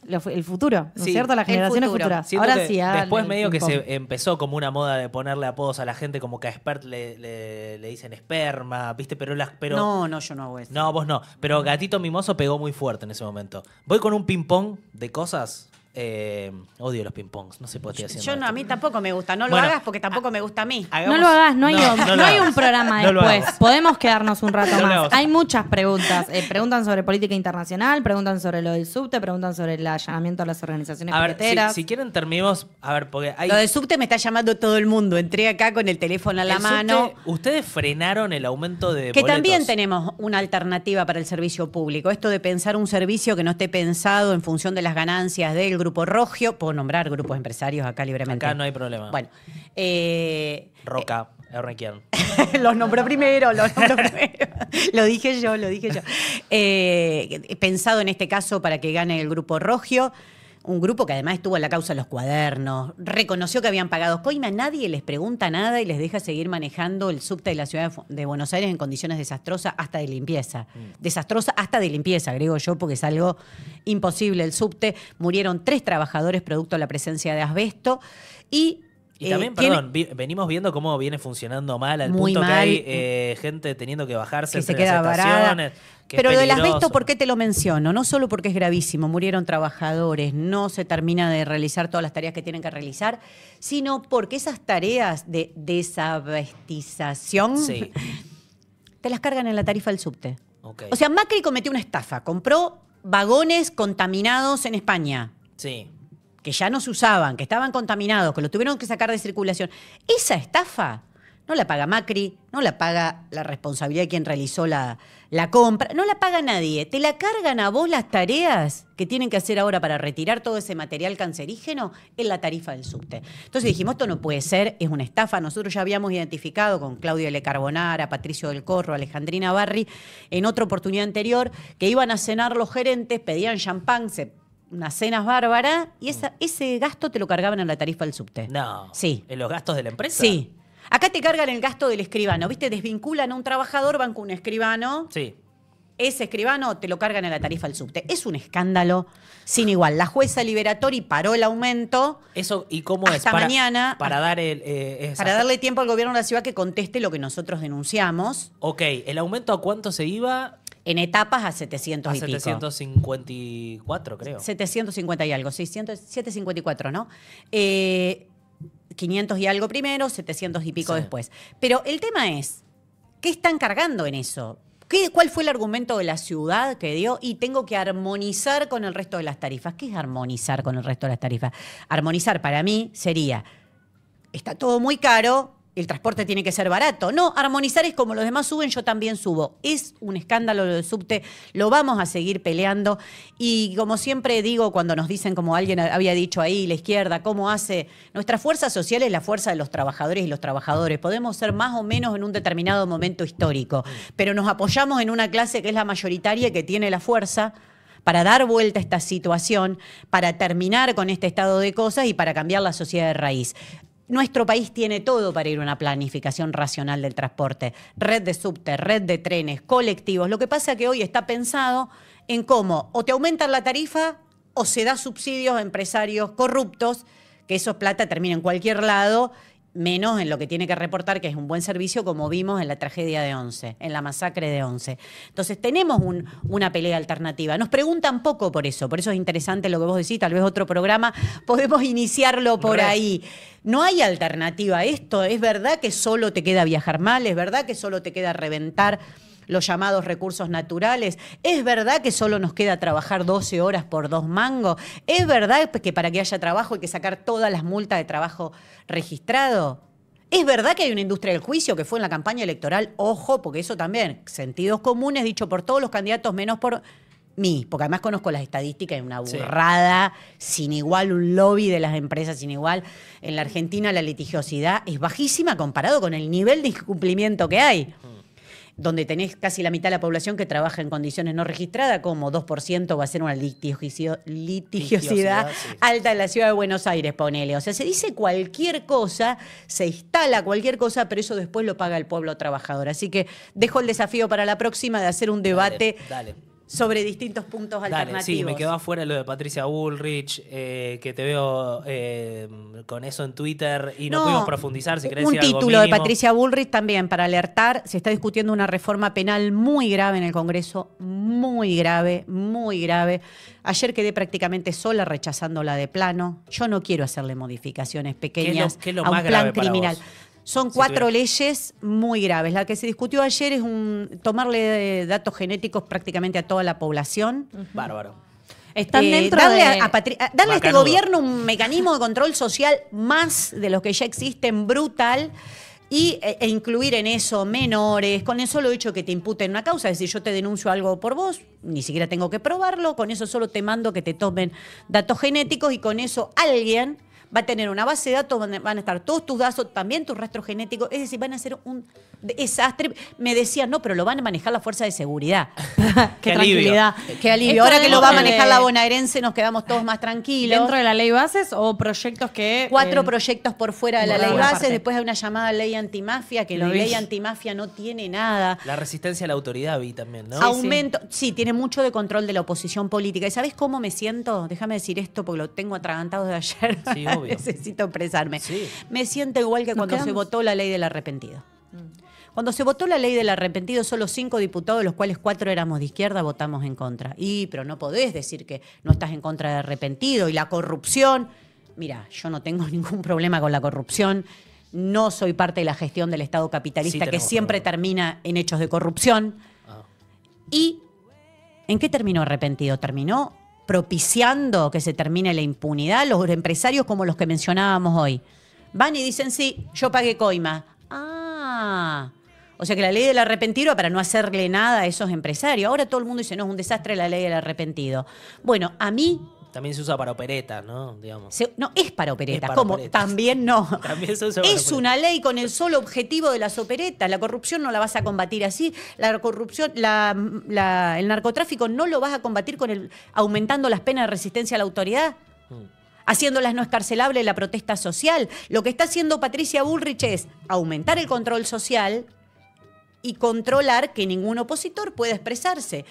el futuro, ¿no es cierto? La generaciones futuras. Ahora sí. Después medio que se empezó como una moda de ponerle apodos a la gente, como que a expert le, le dicen esperma, ¿viste? Pero las. Pero, no, no, yo no hago eso. No, vos no. Pero Gatito Mimoso pegó muy fuerte en ese momento. Voy con un ping-pong de cosas eh, odio los ping-pongs, no se por qué Yo a mí tampoco me gusta. No lo hagas porque tampoco me gusta a mí. no lo hagas, no hay, un programa después. Podemos quedarnos un rato más. Hay muchas preguntas. Eh, preguntan sobre política internacional, preguntan sobre lo del subte, preguntan sobre el allanamiento a las organizaciones a ver, si, quieren, terminemos. A ver, porque Lo del subte me está llamando todo el mundo. Entré acá con el teléfono a la mano. ustedes frenaron el aumento de. Que también tenemos una alternativa para el servicio público. Esto de pensar un servicio que no esté pensado en función de las ganancias del Grupo Rogio, puedo nombrar grupos empresarios acá libremente. Acá no hay problema. Bueno. Eh, Roca, quién. Eh, los nombró primero, los nombró primero. lo dije yo, lo dije yo. Eh, pensado en este caso para que gane el Grupo Rogio un grupo que además estuvo en la causa de los cuadernos, reconoció que habían pagado coima, nadie les pregunta nada y les deja seguir manejando el subte de la ciudad de Buenos Aires en condiciones desastrosas hasta de limpieza. Mm. Desastrosa hasta de limpieza, agrego yo, porque es algo imposible el subte. Murieron tres trabajadores producto de la presencia de asbesto y y eh, también, perdón, venimos viendo cómo viene funcionando mal, al punto que hay eh, gente teniendo que bajarse que se queda las Pero lo del asbesto, ¿por qué te lo menciono? No solo porque es gravísimo, murieron trabajadores, no se termina de realizar todas las tareas que tienen que realizar, sino porque esas tareas de desabestización te las cargan en la tarifa del subte. O sea, Macri cometió una estafa, compró vagones contaminados en España. Sí que ya no se usaban, que estaban contaminados, que lo tuvieron que sacar de circulación. Esa estafa no la paga Macri, no la paga la responsabilidad de quien realizó la, la, compra, no la paga nadie. Te la cargan a vos las tareas que tienen que hacer ahora para retirar todo ese material cancerígeno en la tarifa del subte. Entonces dijimos, esto no puede ser, es una estafa. Nosotros ya habíamos identificado con Claudio Le Carbonara, Patricio del Corro, Alejandrina Barri, en otra oportunidad anterior, que iban a cenar los gerentes, pedían champán, se unas cenas bárbara y mm. ese gasto te lo cargaban en la tarifa del subte. No. Sí. ¿En los gastos de la empresa? Sí. Acá te cargan el gasto del escribano, ¿viste? Desvinculan a un trabajador, van con un escribano. Sí. Ese escribano te lo cargan en la tarifa del subte. Es un escándalo sin igual. La jueza Liberatori paró el aumento. Eso, ¿y cómo es? mañana. Para, dar el, eh, para darle tiempo al gobierno de la ciudad que conteste lo que nosotros denunciamos. Ok, ¿el aumento a cuánto se iba? en etapas a 700 a 754, creo. 750 y algo, sí, 754, ¿no? 500 eh, y algo primero, 700 y pico después. Pero el tema es, ¿qué están cargando en eso? ¿Qué, ¿Cuál fue el argumento de la ciudad que dio? Y tengo que armonizar con el resto de las tarifas. ¿Qué es armonizar con el resto de las tarifas? Armonizar para mí sería, está todo muy caro, el transporte tiene que ser barato. No, armonizar es como los demás suben, yo también subo. Es un escándalo lo del subte, lo vamos a seguir peleando. Y como siempre digo, cuando nos dicen, como alguien había dicho ahí, la izquierda, cómo hace, nuestra fuerza social es la fuerza de los trabajadores y los trabajadores. Podemos ser más o menos en un determinado momento histórico, pero nos apoyamos en una clase que es la mayoritaria, que tiene la fuerza para dar vuelta a esta situación, para terminar con este estado de cosas y para cambiar la sociedad de raíz. Nuestro país tiene todo para ir a una planificación racional del transporte, red de subte, red de trenes, colectivos. Lo que pasa es que hoy está pensado en cómo o te aumentan la tarifa o se da subsidios a empresarios corruptos, que esos plata termina en cualquier lado menos en lo que tiene que reportar, que es un buen servicio, como vimos en la tragedia de Once, en la masacre de Once. Entonces, tenemos una pelea alternativa. Nos preguntan poco por eso, por eso es interesante lo que vos decís, tal vez otro programa, podemos iniciarlo por ahí. No hay alternativa a esto, es verdad que solo te queda viajar mal, es verdad que solo te queda reventar los llamados recursos naturales. ¿Es verdad que solo nos queda trabajar 12 horas por dos mangos? ¿Es verdad que para que haya trabajo hay que sacar todas las multas de trabajo registrado? ¿Es verdad que hay una industria del juicio que fue en la campaña electoral? Ojo, porque eso también, sentidos comunes dicho por todos los candidatos menos por mí, porque además conozco las estadísticas, es una burrada sin igual, un lobby de las empresas sin igual. En la Argentina la litigiosidad es bajísima comparado con el nivel de incumplimiento que hay donde tenés casi la mitad de la población que trabaja en condiciones no registradas, como 2% va a ser una litigiosidad, alta en la ciudad de Buenos Aires, ponele. O sea, se dice cualquier cosa, se instala cualquier cosa, pero eso después lo paga el pueblo trabajador. Así que dejo el desafío para la próxima de hacer un debate. dale sobre distintos puntos alternativos. Sí, me quedó afuera lo de Patricia Bullrich, eh, que te veo eh, con eso en Twitter y no, pudimos profundizar si querés Un título de Patricia Bullrich también para alertar, se está discutiendo una reforma penal muy grave en el Congreso, muy grave, muy grave. Ayer quedé prácticamente sola rechazándola de plano. Yo no quiero hacerle modificaciones pequeñas a un plan criminal. Son cuatro leyes muy graves. La que se discutió ayer es un, tomarle eh, datos genéticos prácticamente a toda la población. Bárbaro. Están eh, dentro darle a, eh, darle este gobierno un mecanismo de control social más de los que ya existen, brutal y, e, incluir en eso menores, con el solo hecho que te imputen una causa, es decir, yo te denuncio algo por vos, ni siquiera tengo que probarlo, con eso solo te mando que te tomen datos genéticos y con eso alguien va a tener una base de datos donde van a estar todos tus datos, también tus rastro genéticos, es decir, van a ser un desastre. Me decían, no, pero lo van a manejar la fuerza de seguridad. Qué, tranquilidad. Alivio. Qué alivio. Ahora que lo va a manejar la bonaerense, nos quedamos todos más tranquilos. ¿Dentro de la ley bases o proyectos que. Cuatro eh, proyectos por fuera de la ley bases. Después hay una llamada ley antimafia, que la ley antimafia no tiene nada. La resistencia a la autoridad vi también, ¿no? Aumento. Sí. tiene mucho de control de la oposición política. ¿Y sabes cómo me siento? Déjame decir esto porque lo tengo atragantado de ayer. Sí, obvio. Necesito expresarme. Me siento igual que cuando se votó la ley del arrepentido. Mm. Cuando se votó la ley del arrepentido, solo cinco diputados, de los cuales cuatro éramos de izquierda, votamos en contra. Y, pero no podés decir que no estás en contra de arrepentido y la corrupción. Mira, yo no tengo ningún problema con la corrupción. No soy parte de la gestión del Estado capitalista que siempre termina en hechos de corrupción. Ah. ¿Y en qué terminó arrepentido? Terminó propiciando que se termine la impunidad. Los empresarios como los que mencionábamos hoy van y dicen, sí, yo pagué coima. Ah, o sea que la ley del arrepentido era para no hacerle nada a esos empresarios. Ahora todo el mundo dice, no, es un desastre la ley del arrepentido. Bueno, a mí también se usa para operetas, ¿no? no, es para operetas. ¿Cómo? También no. También se usa es una ley con el solo objetivo de las operetas. La corrupción no la vas a combatir así. La corrupción, el narcotráfico no lo vas a combatir con el aumentando las penas de resistencia a la autoridad. Mm. Haciéndolas no escarcelables la protesta social. Lo que está haciendo Patricia Bullrich es aumentar el control social y controlar que ningún opositor pueda expresarse.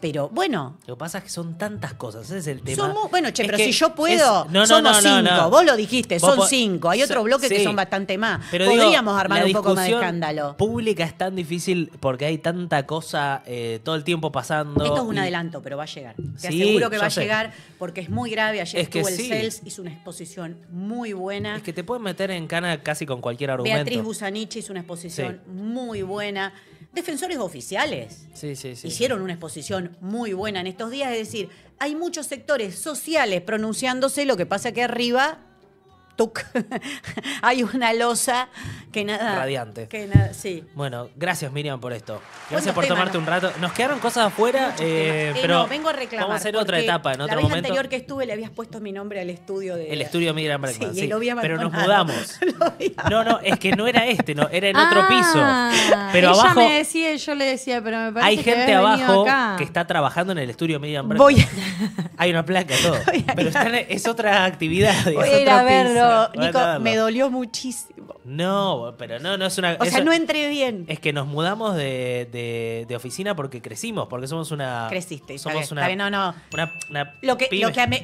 Pero bueno. Lo que pasa es que son tantas cosas, ese es el tema. bueno, che, pero si yo puedo, no, somos cinco. Vos lo dijiste, son cinco. Hay otros bloques que son bastante más. Podríamos armar un poco más de escándalo. Pública es tan difícil porque hay tanta cosa eh, todo el tiempo pasando. Esto es un adelanto, pero va a llegar. Te aseguro que va a llegar porque es muy grave. Ayer estuvo el CELS, hizo una exposición muy buena. Es que te pueden meter en cana casi con cualquier argumento. Beatriz Busanichi hizo una exposición muy buena defensores oficiales. Hicieron una exposición muy buena en estos días, es decir, hay muchos sectores sociales pronunciándose, lo que pasa que arriba tuc, hay una losa que nada. Radiante. sí. Bueno, gracias Miriam por esto. Gracias por tomarte un rato. Nos quedaron cosas afuera, eh, eh, pero vengo a reclamar, vamos a hacer otra etapa en otro la vez momento. anterior que estuve le habías puesto mi nombre al estudio de. El estudio Miriam Breckman, sí, pero nos mudamos. no, no, es que no era este, no, era en otro ah. piso. Pero ella abajo. me decía, yo le decía, pero me parece Que Hay gente abajo que está trabajando en el estudio Miriam Breckman. Voy. hay una placa, todo. Pero es otra actividad. es otra pero, Nico, me dolió muchísimo. No, pero no, no es una. O sea, no entré bien. Es que nos mudamos de, oficina porque crecimos, porque somos una. Creciste, somos una, no, no. lo, que,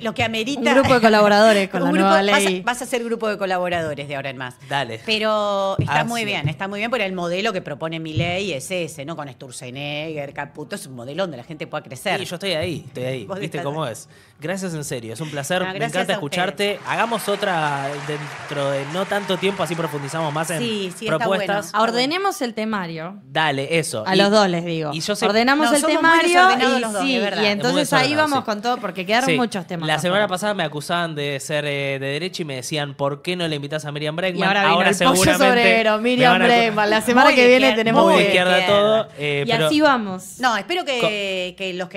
lo, que amerita. Un grupo de colaboradores con la nueva ley. Vas, a, ser grupo de colaboradores de ahora en más. Dale. Pero está ah, muy bien, está muy bien, porque el modelo que propone mi ley es ese, ¿no? Con Sturzenegger, Caputo, es un modelo donde la gente pueda crecer. Sí, yo estoy ahí, estoy ahí. ¿Viste cómo es? Gracias en serio, es un placer, me encanta escucharte. Hagamos otra dentro de no tanto tiempo, así profundizar más en sí, sí, Está bueno. Ordenemos el temario. Dale, eso. A los dos les digo. Ordenamos el temario y, entonces ahí vamos con todo porque quedaron muchos temas. La semana pasada me acusaban de ser eh, de derecha y me decían, ¿por qué no le invitas a Miriam Bregman? Y ahora, seguramente Miriam Bregman. La semana que viene tenemos izquierda todo. Eh, y así vamos. No, espero que, los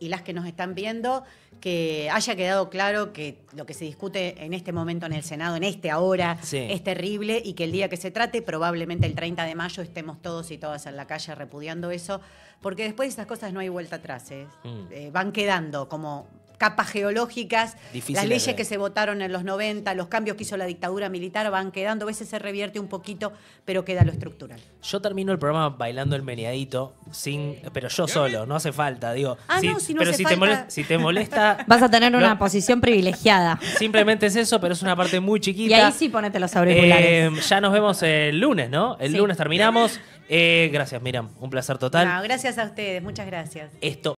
y las que nos están viendo que haya quedado claro que lo que se discute en este momento en el Senado, en este ahora, es terrible y que el día que se trate, probablemente el 30 de mayo, estemos todos y todas en la calle repudiando eso, porque después de esas cosas no hay vuelta atrás, ¿eh? Mm. Eh, van quedando como capas geológicas, las leyes que se votaron en los 90, los cambios que hizo la dictadura militar van quedando, a veces se revierte un poquito, pero queda lo estructural. Yo termino el programa bailando el meneadito, sin, pero yo solo, no hace falta, digo. Ah, no, si no pero hace si, te molesta, si te molesta... Vas a tener una posición privilegiada. Simplemente es eso, pero es una parte muy chiquita. Y ahí sí ponete los auriculares. Eh, ya nos vemos el lunes, ¿no? El lunes terminamos. Eh, gracias, Miram. Un placer total. gracias a ustedes. Muchas gracias. Esto.